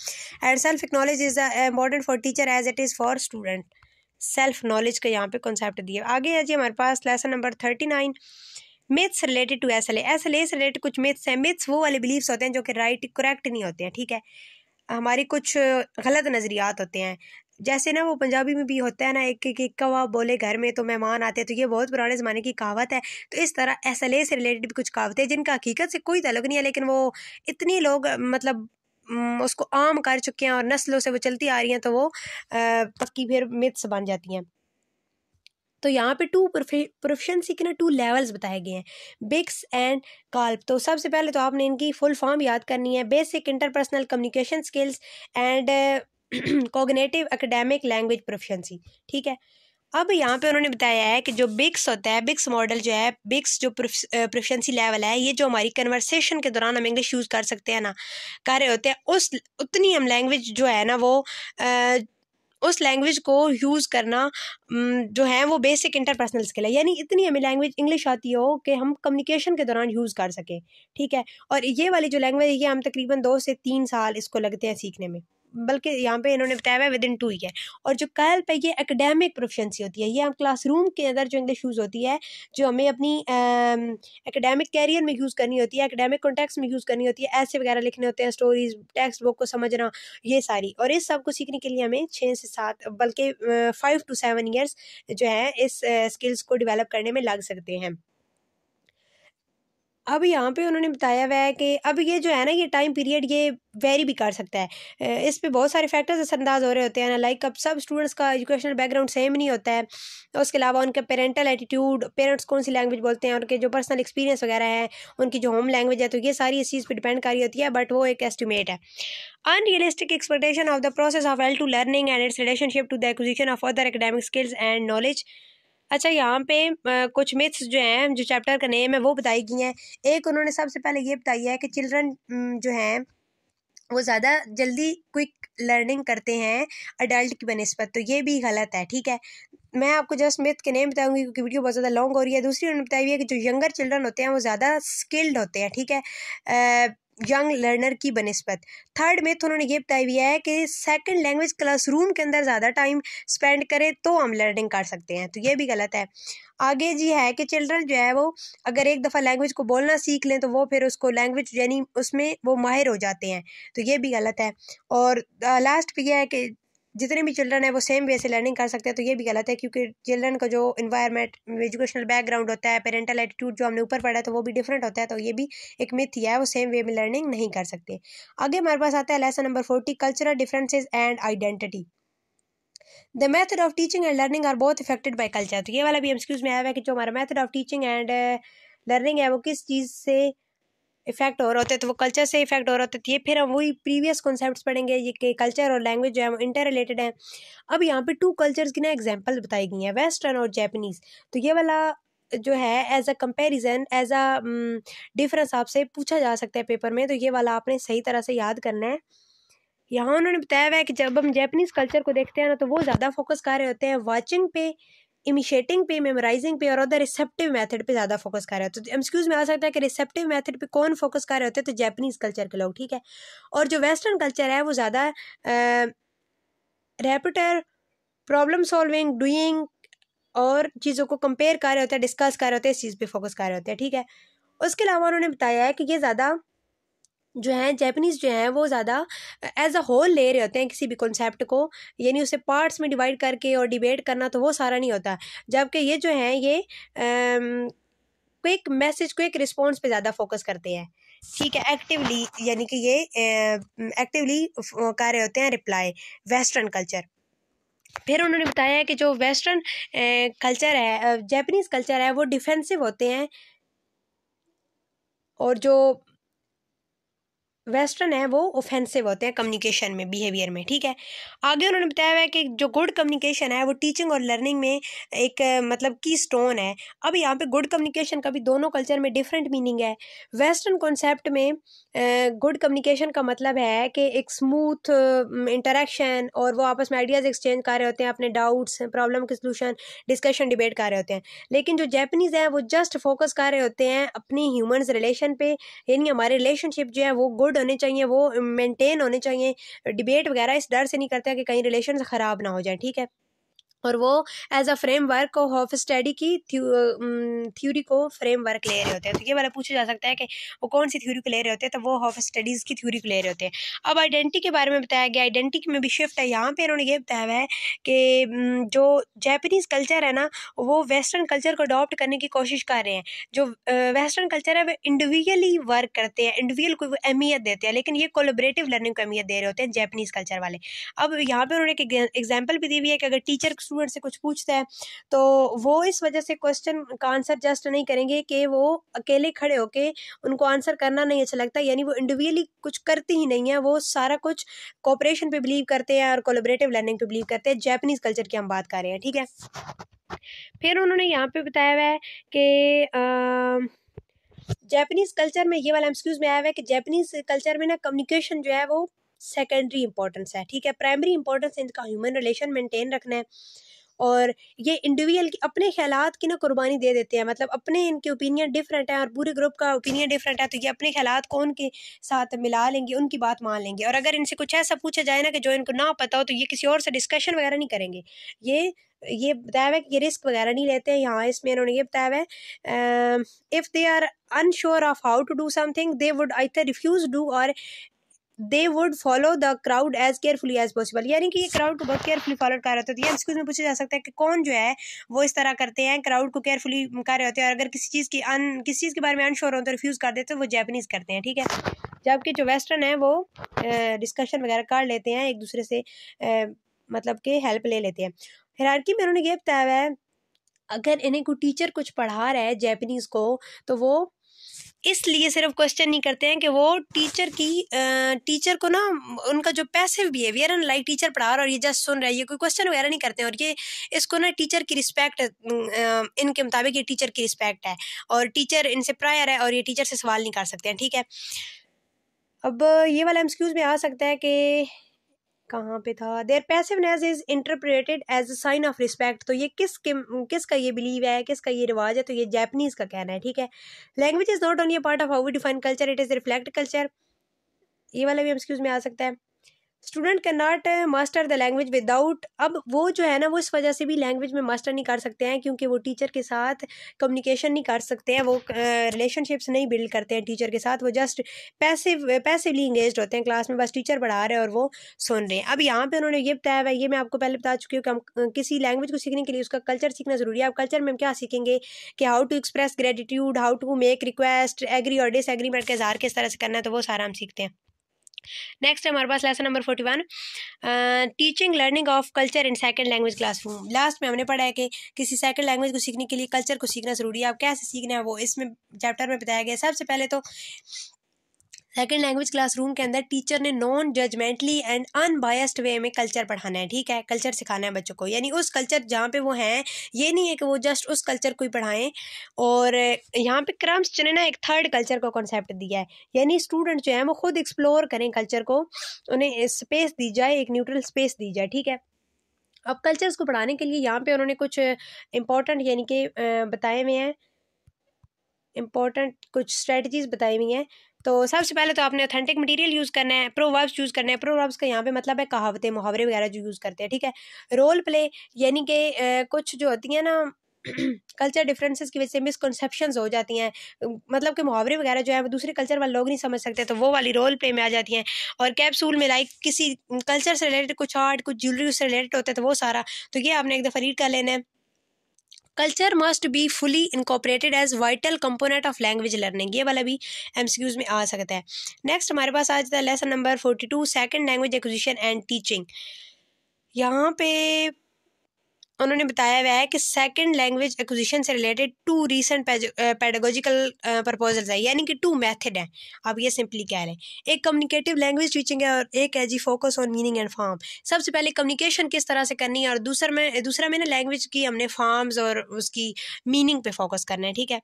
and self knowledge is important for teacher as it is for student self knowledge का यहाँ पे कॉन्सेप्ट दिया आगे है जी हमारे पास lesson number thirty nine myths related to S L S L A से रिलेटेड कुछ मिथ्स हैं मिथ्स वो वाले बिलीव्स होते हैं जो कि राइट करेक्ट नहीं होते हैं ठीक है हमारी कुछ गलत नज़रियात होते हैं जैसे ना वो पंजाबी में भी होता है ना एक एक, कवा बोले घर में तो मेहमान आते हैं तो ये बहुत पुराने ज़माने की कहावत है तो इस तरह ए से रिलेटेड भी कुछ कहावतें जिनका हकीकत से कोई तलक नहीं है लेकिन वो इतनी लोग मतलब उसको आम कर चुके हैं और नस्लों से वो चलती आ रही हैं तो वो पक्की फिर मिथ्स बन जाती हैं तो यहाँ पे टू प्रोफेशनसी के ना टू लेवल्स बताए गए हैं बिक्स एंड काल्प तो सबसे पहले तो आपने इनकी फुल फॉर्म याद करनी है basic interpersonal communication skills and cognitive academic language proficiency ठीक है अब यहाँ पे उन्होंने बताया है कि जो बिक्स होता है बिक्स मॉडल जो है बिक्स जो प्रोफिशंसी लेवल है ये जो हमारी कन्वर्सेशन के दौरान हम इंग्लिश यूज़ कर सकते हैं ना कर रहे होते हैं उस उतनी हम लैंग्वेज जो है ना वो आ, उस लैंग्वेज को यूज़ करना जो है वो बेसिक इंटरपर्सनल स्किल है यानी इतनी हमें लैंग्वेज इंग्लिश आती हो कि हम कम्युनिकेशन के दौरान यूज़ कर सकें ठीक है और ये वाली जो लैंग्वेज है ये हम तकरीबन दो से तीन साल इसको लगते हैं सीखने में बल्कि यहाँ पे इन्होंने बताया हुआ है विद इन टू ईयर और जो कैल पे ये एकेडमिक प्रोफिशंसी होती है ये हम क्लासरूम के अंदर जो इंग्लिश यूज़ होती है जो हमें अपनी एकेडमिक कैरियर में यूज़ करनी होती है एकेडमिक कॉन्टेक्स में यूज़ करनी होती है ऐसे वगैरह लिखने होते हैं स्टोरीज टेक्स्ट बुक को समझना ये सारी और इस सब को सीखने के लिए हमें छः से सात बल्कि फाइव टू सेवन ईयर्स जो है इस स्किल्स को डिवेलप करने में लग सकते हैं अब यहाँ पे उन्होंने बताया हुआ है कि अब ये जो है ना ये टाइम पीरियड ये वेरी भी कर सकता है इस पे बहुत सारे फैक्टर्स असरअंदाज हो रहे होते हैं ना लाइक अब सब स्टूडेंट्स का एजुकेशनल बैकग्राउंड सेम नहीं होता है उसके अलावा उनके पेरेंटल एटीट्यूड पेरेंट्स कौन सी लैंग्वेज बोलते हैं उनके जो पर्सनल एक्सपीरियंस वगैरह है उनकी जो होम लैंग्वेज है तो ये सारी इस चीज़ पर डिपेंड कर रही होती है बट वो एक एस्टिमेट है unrealistic expectation of the process of L two learning and its relationship to the acquisition of other academic skills and knowledge अच्छा यहाँ पे कुछ मिथ्स जो हैं जो चैप्टर का नेम है वो बताई गई हैं एक उन्होंने सबसे पहले ये बताई है कि चिल्ड्रन जो हैं वो ज़्यादा जल्दी क्विक लर्निंग करते हैं अडल्ट की बनस्बत तो ये भी गलत है ठीक है मैं आपको जस्ट मिथ के नेम बताऊंगी क्योंकि वीडियो बहुत ज़्यादा लॉन्ग हो रही है दूसरी उन्होंने बताई हुई है कि जो यंगर चिल्ड्रन होते हैं वो ज़्यादा स्किल्ड होते हैं ठीक है आ, यंग लर्नर की बनस्बत थर्ड में तो उन्होंने ये बताया भी है कि सेकंड लैंग्वेज क्लासरूम के अंदर ज़्यादा टाइम स्पेंड करें तो हम लर्निंग कर सकते हैं तो ये भी गलत है आगे जी है कि चिल्ड्रन जो है वो अगर एक दफ़ा लैंग्वेज को बोलना सीख लें तो वो फिर उसको लैंग्वेज यानी उसमें वो माहिर हो जाते हैं तो ये भी गलत है और लास्ट पर यह है कि जितने भी चिल्ड्रन है वो सेम वे से लर्निंग कर सकते हैं तो ये भी गलत है क्योंकि चिल्ड्रन का जो इन्वायरमेंट एजुकेशनल बैकग्राउंड होता है पेरेंटल एटीट्यूड जो हमने ऊपर पढ़ा है तो वो भी डिफरेंट होता है तो ये भी एक मिथ ही है वो सेम वे में लर्निंग नहीं कर सकते आगे हमारे पास आता है lesson number forty cultural differences and identity the method of teaching and learning are बहुत इफेक्टेड बाई कल्चर तो ये वाला भी एम्सक्यूज में आया हुआ है कि जो हमारा method of teaching and learning है वो किस चीज़ से इफेक्ट हो रहे होते तो वो कल्चर से इफेक्ट हो रहे होते थे तो ये फिर हम वही प्रीवियस कॉन्सेप्ट पढ़ेंगे ये कि कल्चर और लैंग्वेज जो है वो इंटर रिलेटेड है अब यहाँ पे टू कल्चर्स की ना एग्जाम्पल बताई गई हैं वेस्टर्न और जैपनीज़ तो ये वाला जो है as a comparison as a difference आपसे पूछा जा सकता है पेपर में तो ये वाला आपने सही तरह से याद करना है यहाँ उन्होंने बताया हुआ है कि जब हम जैपनीज़ कल्चर को देखते हैं ना तो वो ज़्यादा फोकस कर रहे होते हैं वॉचिंग पे इमिशेटिंग पे मेमोराइजिंग पे और अदर रिसेप्टिव मेथड पे ज़्यादा फोकस कर रहे होते हैं तो एमस्क्यूज में आ सकता है कि रिसेप्टिव मेथड पे कौन फोकस कर रहे होते हैं तो जैपनीज़ कल्चर के लोग ठीक है और जो वेस्टर्न कल्चर है वो ज़्यादा रेपटर प्रॉब्लम सॉल्विंग डूइंग और चीज़ों को कंपेयर कर रहे होते हैं डिस्कस कर रहे होते हैं इस चीज़ पे फोकस कर रहे होते हैं ठीक है उसके अलावा उन्होंने बताया है कि ये ज़्यादा जो हैं जैपनीज़ जो हैं वो ज़्यादा एज अ होल ले रहे होते हैं किसी भी कॉन्सेप्ट को यानी उसे पार्ट्स में डिवाइड करके और डिबेट करना तो वो सारा नहीं होता जबकि ये जो हैं ये क्विक मैसेज क्विक रिस्पॉन्स पे ज़्यादा फोकस करते हैं ठीक है एक्टिवली यानी कि ये एक्टिवली कर रहे होते हैं रिप्लाई वेस्टर्न कल्चर फिर उन्होंने बताया कि जो वेस्टर्न कल्चर है जैपनीज़ कल्चर है वो डिफेंसिव होते हैं और जो वेस्टर्न है वो ऑफेंसिव होते हैं कम्युनिकेशन में बिहेवियर में ठीक है आगे उन्होंने बताया हुआ है कि जो गुड कम्युनिकेशन है वो टीचिंग और लर्निंग में एक मतलब की स्टोन है अब यहाँ पे गुड कम्युनिकेशन का भी दोनों कल्चर में डिफरेंट मीनिंग है वेस्टर्न कॉन्सेप्ट में गुड कम्युनिकेशन का मतलब है कि एक स्मूथ इंटरेक्शन और वो आपस में आइडियाज़ एक्सचेंज कर रहे होते हैं अपने डाउट्स प्रॉब्लम के सोल्यूशन डिस्कशन डिबेट कर रहे होते हैं लेकिन जो जैपनीज़ हैं वो जस्ट फोकस कर रहे होते हैं अपनी ह्यूमन रिलेशन पे यानी हमारे रिलेशनशिप जो है वो गुड गुड होने चाहिए वो मेंटेन होने चाहिए डिबेट वगैरह इस डर से नहीं करता कि कहीं रिलेशन ख़राब ना हो जाए ठीक है और वो as a framework of study की थ्योरी um, को फ्रेम वर्क ले रहे होते हैं तो ये वाला पूछा जा सकता है कि वो कौन सी थ्योरी को ले रहे होते हैं तो वो हॉफ स्टडीज़ की थ्योरी को ले रहे होते हैं अब आइडेंटिटी के बारे में बताया गया आइडेंटिटी में भी शिफ्ट है यहाँ पर इन्होंने ये बताया हुआ है कि um, जो जैपनीज़ कल्चर है ना वो वेस्टर्न कल्चर को अडॉप्ट करने की कोशिश कर रहे हैं जो वेस्टर्न uh, कल्चर है वो इंडिविजुअली वर्क करते हैं इंडिविजुअल को अहमियत देते हैं लेकिन ये कोलोबरेटिव लर्निंग को अहमियत दे रहे होते हैं जैपनीज़ कल्चर वाले अब यहाँ पर उन्होंने एक एग्जाम्पल भी दी हुई है कि अगर टीचर स्टूडेंट से कुछ पूछता है तो वो इस वजह से क्वेश्चन का आंसर जस्ट नहीं करेंगे कि वो अकेले खड़े होके उनको आंसर करना नहीं अच्छा लगता यानी वो इंडिविजुअली कुछ करते ही नहीं है वो सारा कुछ कॉपरेशन पे बिलीव करते हैं और कोलोबरेटिव लर्निंग पे बिलीव करते हैं जैपनीज़ कल्चर की हम बात कर रहे हैं ठीक है फिर उन्होंने यहाँ पे बताया हुआ है कि जैपनीज़ कल्चर में ये वाला एक्सक्यूज में आया हुआ है कि जैपनीज़ कल्चर में ना कम्युनिकेशन जो है वो सेकेंडरी इंपॉर्टेंस है ठीक है प्राइमरी इंपॉर्टेंस इनका ह्यूमन रिलेशन मेंटेन रखना है और ये इंडिविजुअल की अपने ख्याल की ना कुर्बानी दे देते हैं मतलब अपने इनके ओपिनियन डिफरेंट है और पूरे ग्रुप का ओपिनियन डिफरेंट है तो ये अपने ख्याल को उनके साथ मिला लेंगे उनकी बात मान लेंगे और अगर इनसे कुछ ऐसा पूछा जाए ना कि जो इनको ना पता हो तो ये किसी और से डिस्कशन वगैरह नहीं करेंगे ये ये बताया हुआ है कि ये रिस्क वगैरह नहीं लेते हैं यहाँ इसमें इन्होंने ये बताया हुआ है if they are unsure of how to do something they would I refuse do और they would follow the crowd as carefully as possible यानी कि ये क्राउड को बहुत केयरफुली फॉलो कर रहे होता है एक्सक्यूज में पूछा जा सकता है कि कौन जो है वो इस तरह करते हैं क्राउड को केयरफुली कर रहे होते हैं और अगर किसी चीज़ की अन किसी चीज़ के बारे में अनश्योर हो तो रिफ्यूज़ कर देते हैं वो जैपनीज़ करते हैं ठीक है जबकि जो वेस्टर्न है वो डिस्कशन वगैरह कर लेते हैं एक दूसरे से आ, मतलब कि हेल्प ले लेते हैं हिरारकी में उन्होंने ये बताया हुआ है अगर इन्हें कोई टीचर कुछ पढ़ा रहा है जैपनीज़ को तो वो इसलिए सिर्फ क्वेश्चन नहीं करते हैं कि वो टीचर की टीचर को ना उनका जो पैसिव बिहेवियर है लाइक टीचर पढ़ा रहा और ये जस्ट सुन रहा है ये कोई क्वेश्चन वगैरह नहीं करते हैं और ये इसको ना टीचर की रिस्पेक्ट इनके मुताबिक ये टीचर की रिस्पेक्ट है और टीचर इनसे प्रायर है और ये टीचर से सवाल नहीं कर सकते हैं ठीक है अब ये वाला एम्सक्यूज़ में आ सकता है कि कहाँ पे था their passiveness is interpreted as a sign of respect तो ये किस किसका ये बिलीव है किसका ये रिवाज है तो ये जैपनीज़ का कहना है ठीक है language is not only a part of how we define culture it is reflect culture ये वाला भी एक्सक्यूज में आ सकता है student can not master the language without अब वो जो है ना वो इस वजह से भी लैंग्वेज में मास्टर नहीं कर सकते हैं क्योंकि वो टीचर के साथ कम्युनिकेशन नहीं कर सकते हैं वो रिलेशनशिप्स uh, नहीं बिल्ड करते हैं टीचर के साथ वो जस्ट पैसे पैसिवली इंगेज होते हैं क्लास में बस टीचर पढ़ा रहे हैं और वो सुन रहे हैं अब यहाँ पर उन्होंने ये बताया है ये मैं आपको पहले बता चुकी हूँ कि हम किसी लैंग्वेज को सीखने के लिए उसका कल्चर सीखना ज़रूरी है आप कल्चर में हम क्या सीखेंगे कि how to express gratitude how to make request agree और डिसएग्रीमेंट का इजहार किस तरह से करना है तो वो सारा हम सीखते हैं नेक्स्ट हमारे पास lesson number forty one teaching learning of culture in second language classroom last में हमने पढ़ा है कि किसी सेकेंड लैंग्वेज को सीखने के लिए कल्चर को सीखना ज़रूरी है आप कैसे सीखना है वो इसमें चैप्टर में बताया गया सबसे पहले तो सेकेंड लैंग्वेज क्लासरूम के अंदर टीचर ने non judgementally and unbiased way में कल्चर पढ़ाना है ठीक है कल्चर सिखाना है बच्चों को यानी उस कल्चर जहाँ पे वो हैं ये नहीं है कि वो जस्ट उस कल्चर को ही पढ़ाएं और यहाँ पे क्रम्स ने ना एक थर्ड कल्चर का कॉन्सेप्ट दिया है यानी स्टूडेंट जो हैं वो खुद एक्सप्लोर करें कल्चर को उन्हें स्पेस दी जाए एक न्यूट्रल स्पेस दी जाए ठीक है अब कल्चर्स को पढ़ाने के लिए यहाँ पर उन्होंने कुछ इम्पोर्टेंट यानी कि बताए हुए हैं इम्पोर्टेंट कुछ स्ट्रेटजीज बताई हुई हैं तो सबसे पहले तो आपने ऑथेंटिक मटेरियल यूज़ करना है प्रोवर्ब्स यूज़ करना है प्रोवर्ब्स का यहाँ पे मतलब है कहावतें मुहावरे वगैरह जो यूज़ करते हैं ठीक है रोल प्ले यानी कि कुछ जो होती है ना कल्चर <clears throat> डिफरेंसेस की वजह से मिसकनसेप्शन हो जाती हैं मतलब कि मुहावरे वगैरह जो है वो दूसरे कल्चर वाले लोग नहीं समझ सकते तो वो वाली रोल प्ले में आ जाती हैं और कैप्सूल में लाइक किसी कल्चर से रिलेटेड कुछ आर्ट कुछ ज्वेलरी उससे रिलेटेड होता है तो वो सारा तो ये आपने एक दफ़ा रीड कर लेना है culture must be fully incorporated as vital component of language learning ये वाला भी एमसीक्यूज में आ सकता है नेक्स्ट हमारे पास आ जाता है lesson number forty two second language acquisition and teaching यहाँ पे उन्होंने बताया हुआ है कि सेकंड लैंग्वेज एक्विजिशन से related to recent pedagogical proposals है यानी कि टू मेथड हैं आप ये सिंपली कह रहे हैं एक कम्युनिकेटिव लैंग्वेज टीचिंग है और एक है जी focus on meaning and form सबसे पहले कम्युनिकेशन किस तरह से करनी है और दूसरा में दूसरा मैंने लैंग्वेज की हमने फॉर्म्स और उसकी मीनिंग पे फोकस करना है ठीक है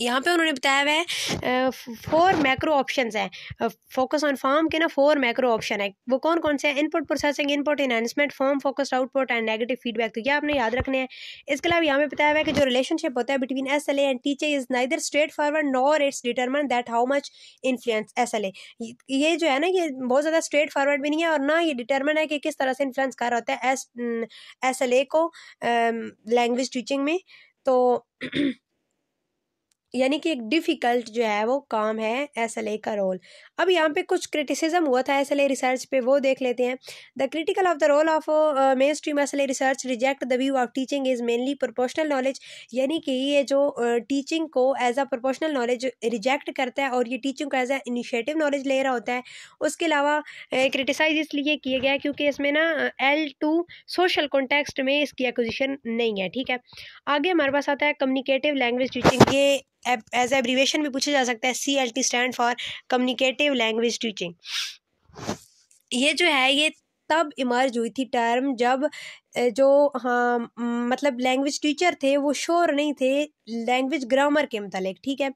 यहाँ पे उन्होंने बताया हुआ है फोर मैक्रो ऑप्शन हैं फोकस ऑन फार्म के ना फोर मैक्रो ऑप्शन है वो कौन कौन से हैं input processing input enhancement form focused output and negative feedback तो ये आपने याद रखने हैं इसके अलावा यहाँ पे बताया हुआ है कि जो रिलेशनशिप होता है between S L A and teacher is neither straightforward nor its determine that how much influence S L A ये जो है ना ये बहुत ज़्यादा स्ट्रेट फॉरवर्ड भी नहीं है और ना ये डिटर्मन है कि किस तरह से इन्फ्लुएंस कर रहा होता है एस एस एल ए को लैंग्वेज टीचिंग में तो <clears throat> यानी कि एक डिफ़िकल्ट जो है वो काम है एस एल ए का रोल अब यहाँ पे कुछ क्रिटिसिज्म हुआ था एस एल ए रिसर्च पे वो देख लेते हैं the critical of the role of mainstream S L A research reject the view of teaching is mainly proportional knowledge यानी कि ये जो टीचिंग uh, को as a proportional knowledge reject करता है और ये टीचिंग को एज अ इनिशिएटिव नॉलेज ले रहा होता है उसके अलावा क्रिटिसाइज uh, इसलिए किया गया क्योंकि इसमें ना एल टू सोशल कॉन्टेक्स्ट में इसकी एक्विजिशन नहीं है ठीक है आगे हमारे पास आता है कम्युनिकेटिव लैंग्वेज टीचिंग ये एज एब्रीवेशन भी पूछा जा सकता है C L T stand for communicative language teaching ये जो है ये तब इमर्ज हुई थी टर्म जब जो हाँ मतलब लैंग्वेज टीचर थे वो श्योर नहीं थे लैंग्वेज ग्रामर के मतलब ठीक है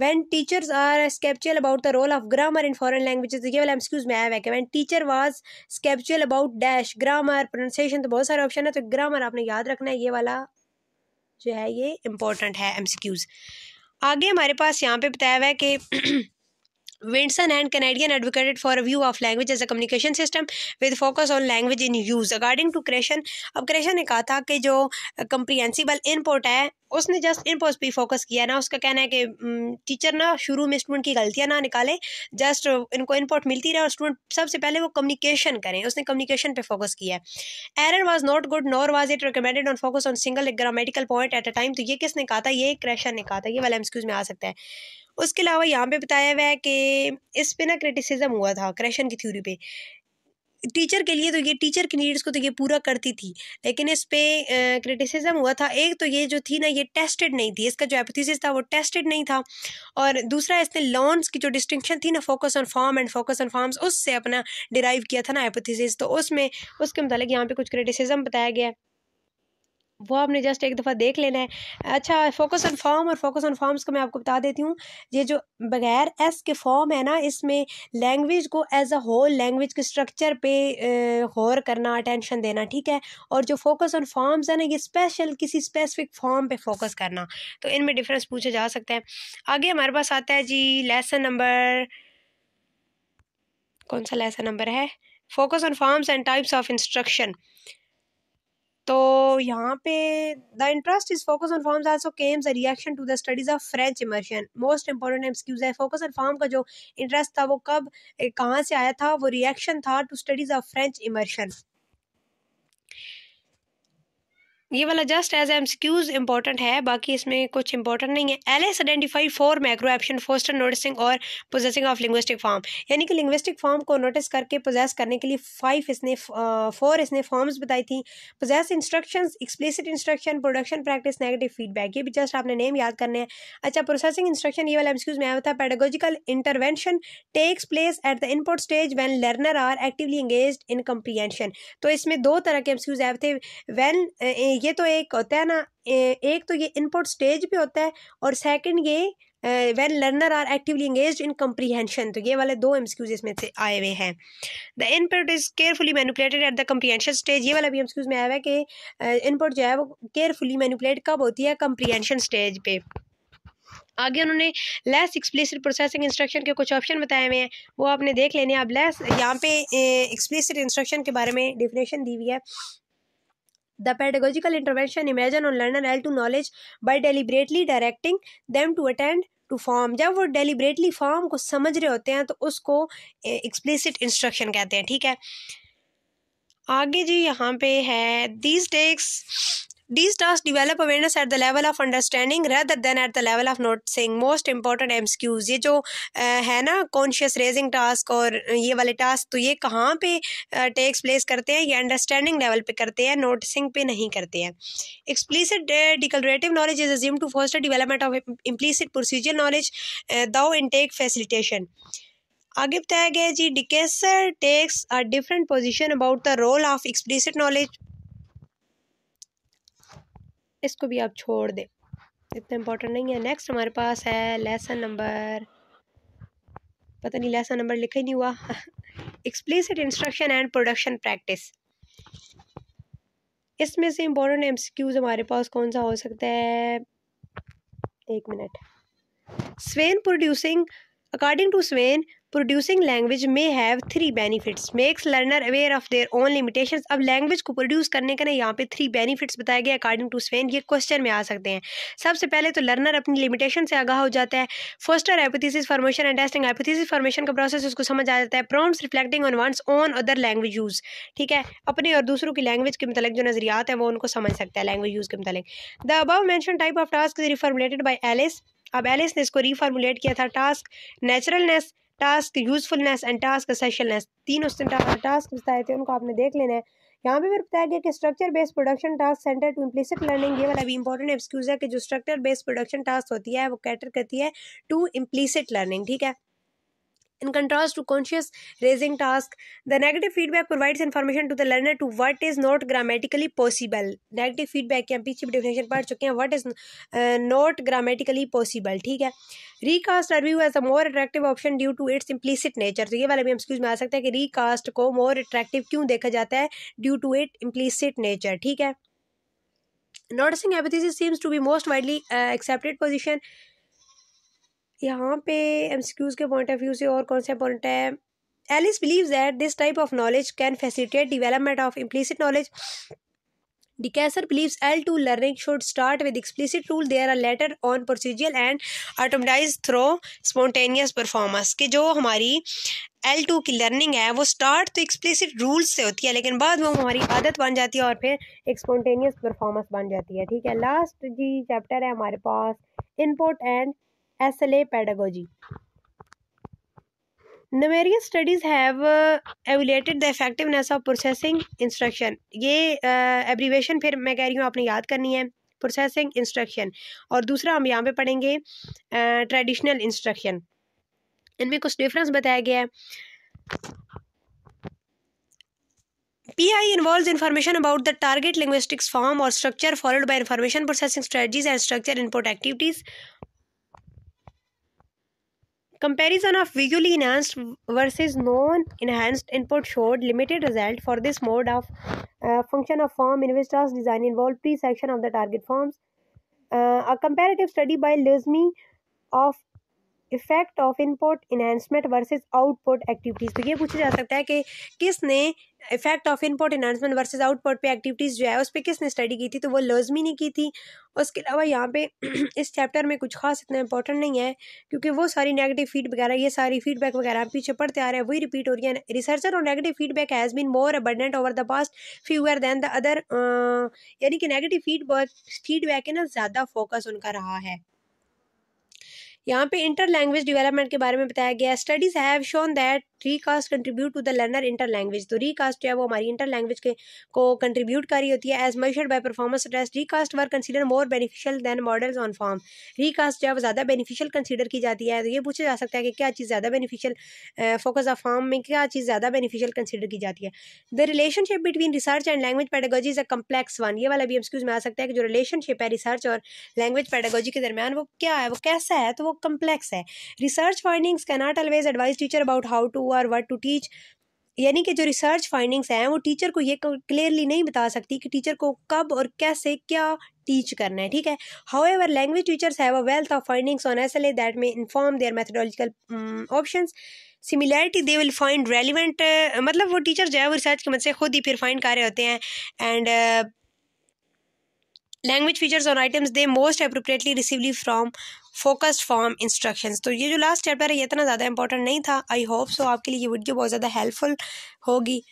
वैन टीचर्स आर स्केपचुअल about the role of grammar in foreign language ये वाला एमसीक्यूज में आया वैन टीचर वॉज स्केपचुअल अबाउट डैश ग्रामर dash तो बहुत सारे ऑप्शन है तो ग्रामर आपने याद रखना है ये वाला जो है ये इम्पोर्टेंट है एम आगे हमारे पास यहाँ पे बताया हुआ है कि Widdowson and Canadian advocated for view of language as a communication system with focus on language in use according to Krashen अब क्रेशन ने कहा था कि जो comprehensible इनपुट है उसने जस्ट इनपुट्स पे फोकस किया ना उसका कहना है कि टीचर ना शुरू में स्टूडेंट की गलतियां ना निकाले जस्ट इनको इनपुट मिलती रहे और स्टूडेंट सबसे पहले वो कम्युनिकेशन करें उसने कम्युनिकेशन पे फोकस किया है error was not good nor was it recommended on focus on single grammatical point at a time तो ये किसने कहा था ये क्रेशन ने कहा था ये वाला एम्सक्यूज में आ सकता है उसके अलावा यहाँ पे बताया हुआ है कि इस पर ना क्रिटिसिज्म हुआ था क्रेशन की थ्योरी पे टीचर के लिए तो ये टीचर की नीड्स को तो ये पूरा करती थी लेकिन इस पर क्रिटिसिज्म हुआ था एक तो ये जो थी ना ये टेस्टेड नहीं थी इसका जो एपोथीसिस था वो टेस्टेड नहीं था और दूसरा इसने लॉन्स की जो डिस्टिंक्शन थी ना focus on form and focus on forms उससे अपना डिराइव किया था ना एपोथीसिस तो उसमें उसके मतलब यहाँ पे कुछ क्रिटिसिज्म बताया गया है वो आपने जस्ट एक दफ़ा देख लेना है अच्छा फोकस ऑन फॉर्म और फोकस ऑन फॉर्म्स को मैं आपको बता देती हूँ ये जो बगैर एस के फॉर्म है ना इसमें लैंग्वेज को एज अ होल लैंग्वेज के स्ट्रक्चर पे गौर करना अटेंशन देना ठीक है और जो फोकस ऑन फॉर्म्स है ना ये स्पेशल किसी स्पेसिफिक फॉर्म पे फोकस करना तो इनमें डिफरेंस पूछा जा सकता है आगे हमारे पास आता है जी लेसन नंबर कौन सा लेसन नंबर है focus on forms and types of instruction तो यहाँ पे the interest is focus on forms also comes a reaction to the studies of French immersion most important cues है फोकस ऑन फॉर्म का जो इंटरेस्ट था वो कब कहाँ से आया था वो रिएक्शन था to studies of French immersion ये वाला जस्ट एज स्क्यूज इंपॉर्टेंट है बाकी इसमें कुछ इंपॉर्टेंट नहीं है L S identify for macro option foster noticing और पोजेसिंग ऑफ लिंग्विस्टिक फॉर्म यानी कि लिंग्विस्टिक फॉर्म को नोटिस करके पोजेस करने के लिए फाइव इसने फोर इसने फॉर्म्स बताई थी process instruction explicit instruction production practice negative feedback ये भी जस्ट आपने नेम याद करने हैं अच्छा प्रोसेसिंग इंस्ट्रक्शन ये वाला एमसीक्यूज में आया था pedagogical intervention takes place at the input stage when learner are actively engage in comprehension तो इसमें दो तरह के एमसीक्यूज आए थे वैन ये तो एक होता है ना एक तो ये इनपुट स्टेज पे होता है और सेकंड ये when learner are actively engage in comprehension तो ये वाले दो एम इसमें से आए हुए हैं the input is carefully manipulated at the comprehension stage ये वाला भी एम में आया हुआ है कि इनपुट जो है वो केयरफुली मैनुपलेट कब होती है कम्प्रीहेंशन स्टेज पे आगे उन्होंने लेस एक्सप्लिसिट प्रोसेसिंग इंस्ट्रक्शन के कुछ ऑप्शन बताए हुए हैं वो आपने देख लेने अब लेस यहाँ पे एक्सप्लिसिट इंस्ट्रक्शन के बारे में डिफिनेशन दी हुई है The pedagogical intervention imagine on learner L to knowledge by deliberately directing them to attend to form जब वो डेलीबरेटली फॉर्म को समझ रहे होते हैं तो उसको एक्सप्लिसिट इंस्ट्रक्शन कहते हैं ठीक है आगे जी यहाँ पे है these tasks These tasks develop awareness at the level of understanding rather than at the level of noticing. Most important MCQs ये जो है ना कॉन्शियस रेजिंग टास्क और ये वाले टास्क तो ये कहाँ पे टेक्स प्लेस करते हैं ये अंडरस्टैंडिंग लेवल पे करते हैं नोटिसिंग पे नहीं करते हैं explicit declarative knowledge is assume to foster development of implicit procedure knowledge though task facilitation आगे बताया गया जी DeKeyser takes a different position about the role of explicit knowledge इसको भी आप छोड़ दें इतना इम्पोर्टेंट नहीं है नेक्स्ट हमारे पास है लेसन नंबर पता नहीं लेसन नंबर लिखा ही नहीं हुआ explicit instruction and production practice इसमें से इम्पोर्टेंट एमसीक्यूज हमारे पास कौन सा हो सकता है एक minute Swain producing according to Swain producing language may have three benefits makes learner aware of their own limitations अब लैंग्वेज को प्रोड्यूस करने के ना यहाँ पे थ्री बेनिफिट्स बताए गए अकॉर्डिंग टू स्वेन ये क्वेश्चन में आ सकते हैं सबसे पहले तो लर्नर अपनी लिमिटेशन से आगाह हो जाता है fosters hypothesis formation and testing hypothesis formation का प्रोसेस उसको समझ आ जाता है prompts reflecting on one's own other language use ठीक है अपने और दूसरों की लैंग्वेज के मतलब जो नजरियात है वो उनको समझ सकता है लैंग्वेज यूज के मतलब the above mention type of task reformulated by Ellis अब एलिस ने इसको रिफार्मुलेट किया था task naturalness task usefulness and task essentialness तीन टास्क बताए थे उनको आपने देख लेना है यहाँ पे फिर बताया गया कि structure based production task centre to implicit learning ये वाला भी इंपॉर्टेंट एक्सक्यूज है कि जो स्ट्रक्चर बेस्ड प्रोडक्शन टास्क होती है वो कैटर करती है टू इम्प्लीसिट लर्निंग ठीक है In contrast to conscious raising task, the negative feedback provides information to the learner to what is not grammatically possible. Negative feedback की हम पीछे भी definition पढ़ चुके हैं what is not grammatically possible ठीक है Recast review as a more attractive option due to its implicit nature. तो ये वाला भी हम excuse में आ सकता है कि recast को more attractive क्यों देखा जाता है due to its implicit nature ठीक है Noticing hypothesis seems to be most widely uh, accepted position. यहाँ पे एम के पॉइंट ऑफ व्यू से और कौन सा पॉइंट है Ellis believe that this type of knowledge can facilitate development of implicit knowledge Decatur believes L2 learning should start with explicit rule. There are later on procedural and automatized through spontaneous performance. कि जो हमारी एल टू की लर्निंग है वो स्टार्ट तो एक्सप्लिसिट रूल से होती है लेकिन बाद में हमारी आदत बन जाती है और फिर एक स्पॉन्टेनियस परफॉर्मेंस बन जाती है ठीक है लास्ट जी चैप्टर है हमारे पास input and SLA pedagogy numerous studies have evaluated the effectiveness of processing instruction ये एब्रीवेशन uh, फिर मैं कह रही हूँ आपने याद करनी है प्रोसेसिंग इंस्ट्रक्शन और दूसरा हम यहाँ पे पढ़ेंगे ट्रेडिशनल uh, इंस्ट्रक्शन इनमें कुछ डिफरेंस बताया गया है P I involve information about the target linguistics form और structure followed by information processing strategies and structure input activities Comparison of visually enhanced versus non-enhanced input showed limited result for this mode of uh, function of form in which task design involved pre-section of the target forms. Uh, a comparative study by Lesmi of effect of input enhancement versus output activities तो ये पूछा जा सकता है कि किसने effect of input enhancement versus output पे एक्टिविटीज़ जो है उस पर किसने स्टडी की थी तो वो लजमी ने की थी उसके अलावा यहाँ पे <clears throat> इस चैप्टर में कुछ खास इतना इंपॉर्टेंट नहीं है क्योंकि वो सारी नेगेटिव फीड वगैरह ये सारी फीडबैक वगैरह पीछे पढ़ते आ रहे हैं वही रिपीट हो रही है रिसर्चर और negative feedback has been more abundant over the past fewer than the other यानी कि नेगेटिव फीडबैक फीडबैक है ना ज़्यादा फोकस उनका रहा है यहाँ पे इंटर लैंग्वेज डेवलपमेंट के बारे में बताया गया studies have shown that recast contribute to the learner interlanguage तो रीकास्ट जो है वो हमारी इंटर लैंग्वेज के को कंट्रीब्यूट कर रही होती है as measured by performance test recast were consider more beneficial than models on form recast जो है वो ज़्यादा बेनिफिशियल कंसीडर की जाती है तो ये पूछा जा सकता है कि क्या चीज़ ज़्यादा बेनिफिशियल फोकस ऑफ फॉर्म में क्या चीज़ ज़्यादा बेनिफिशियल कंसीडर की जाती है the relationship between research and language pedagogy is a complex one ये वाला भी एक्सक्यूज में आ सकता है कि जो रिलेशनशिप है रिसर्च और लैंग्वेज पेडागोजी के दरमियान वो क्या है वो कैसा है तो वो कम्प्लेक्स है research findings cannot always advise teacher about how to और वट टू टीच यानी कि जो रिसर्च फाइंडिंग्स हैं वो टीचर को ये क्लियरली नहीं बता सकती कि टीचर को कब और कैसे क्या टीच करना है ठीक है however language teachers have a wealth of findings on S L A that may inform their methodological option similarity they will find relevant मतलब वो टीचर जो है वो रिसर्च की मदद से खुद ही फिर फाइंड कर रहे होते हैं and language features on items they most appropriately receive from focused form instructions तो ये जो लास्ट चैप्टर है ये इतना ज़्यादा इंपॉर्टेंट नहीं था आई होप सो आपके लिए ये वीडियो बहुत ज़्यादा हेल्पफुल होगी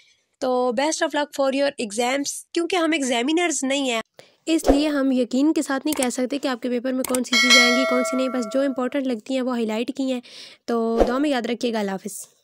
तो best of luck for your exams क्योंकि हम एग्जामिनर्स नहीं हैं इसलिए हम यकीन के साथ नहीं कह सकते कि आपके पेपर में कौन सी चीज़ें आएंगी कौन सी नहीं बस जो इंपॉर्टेंट लगती हैं वो हाईलाइट की हैं तो दो में याद रखिएगा हाफिज़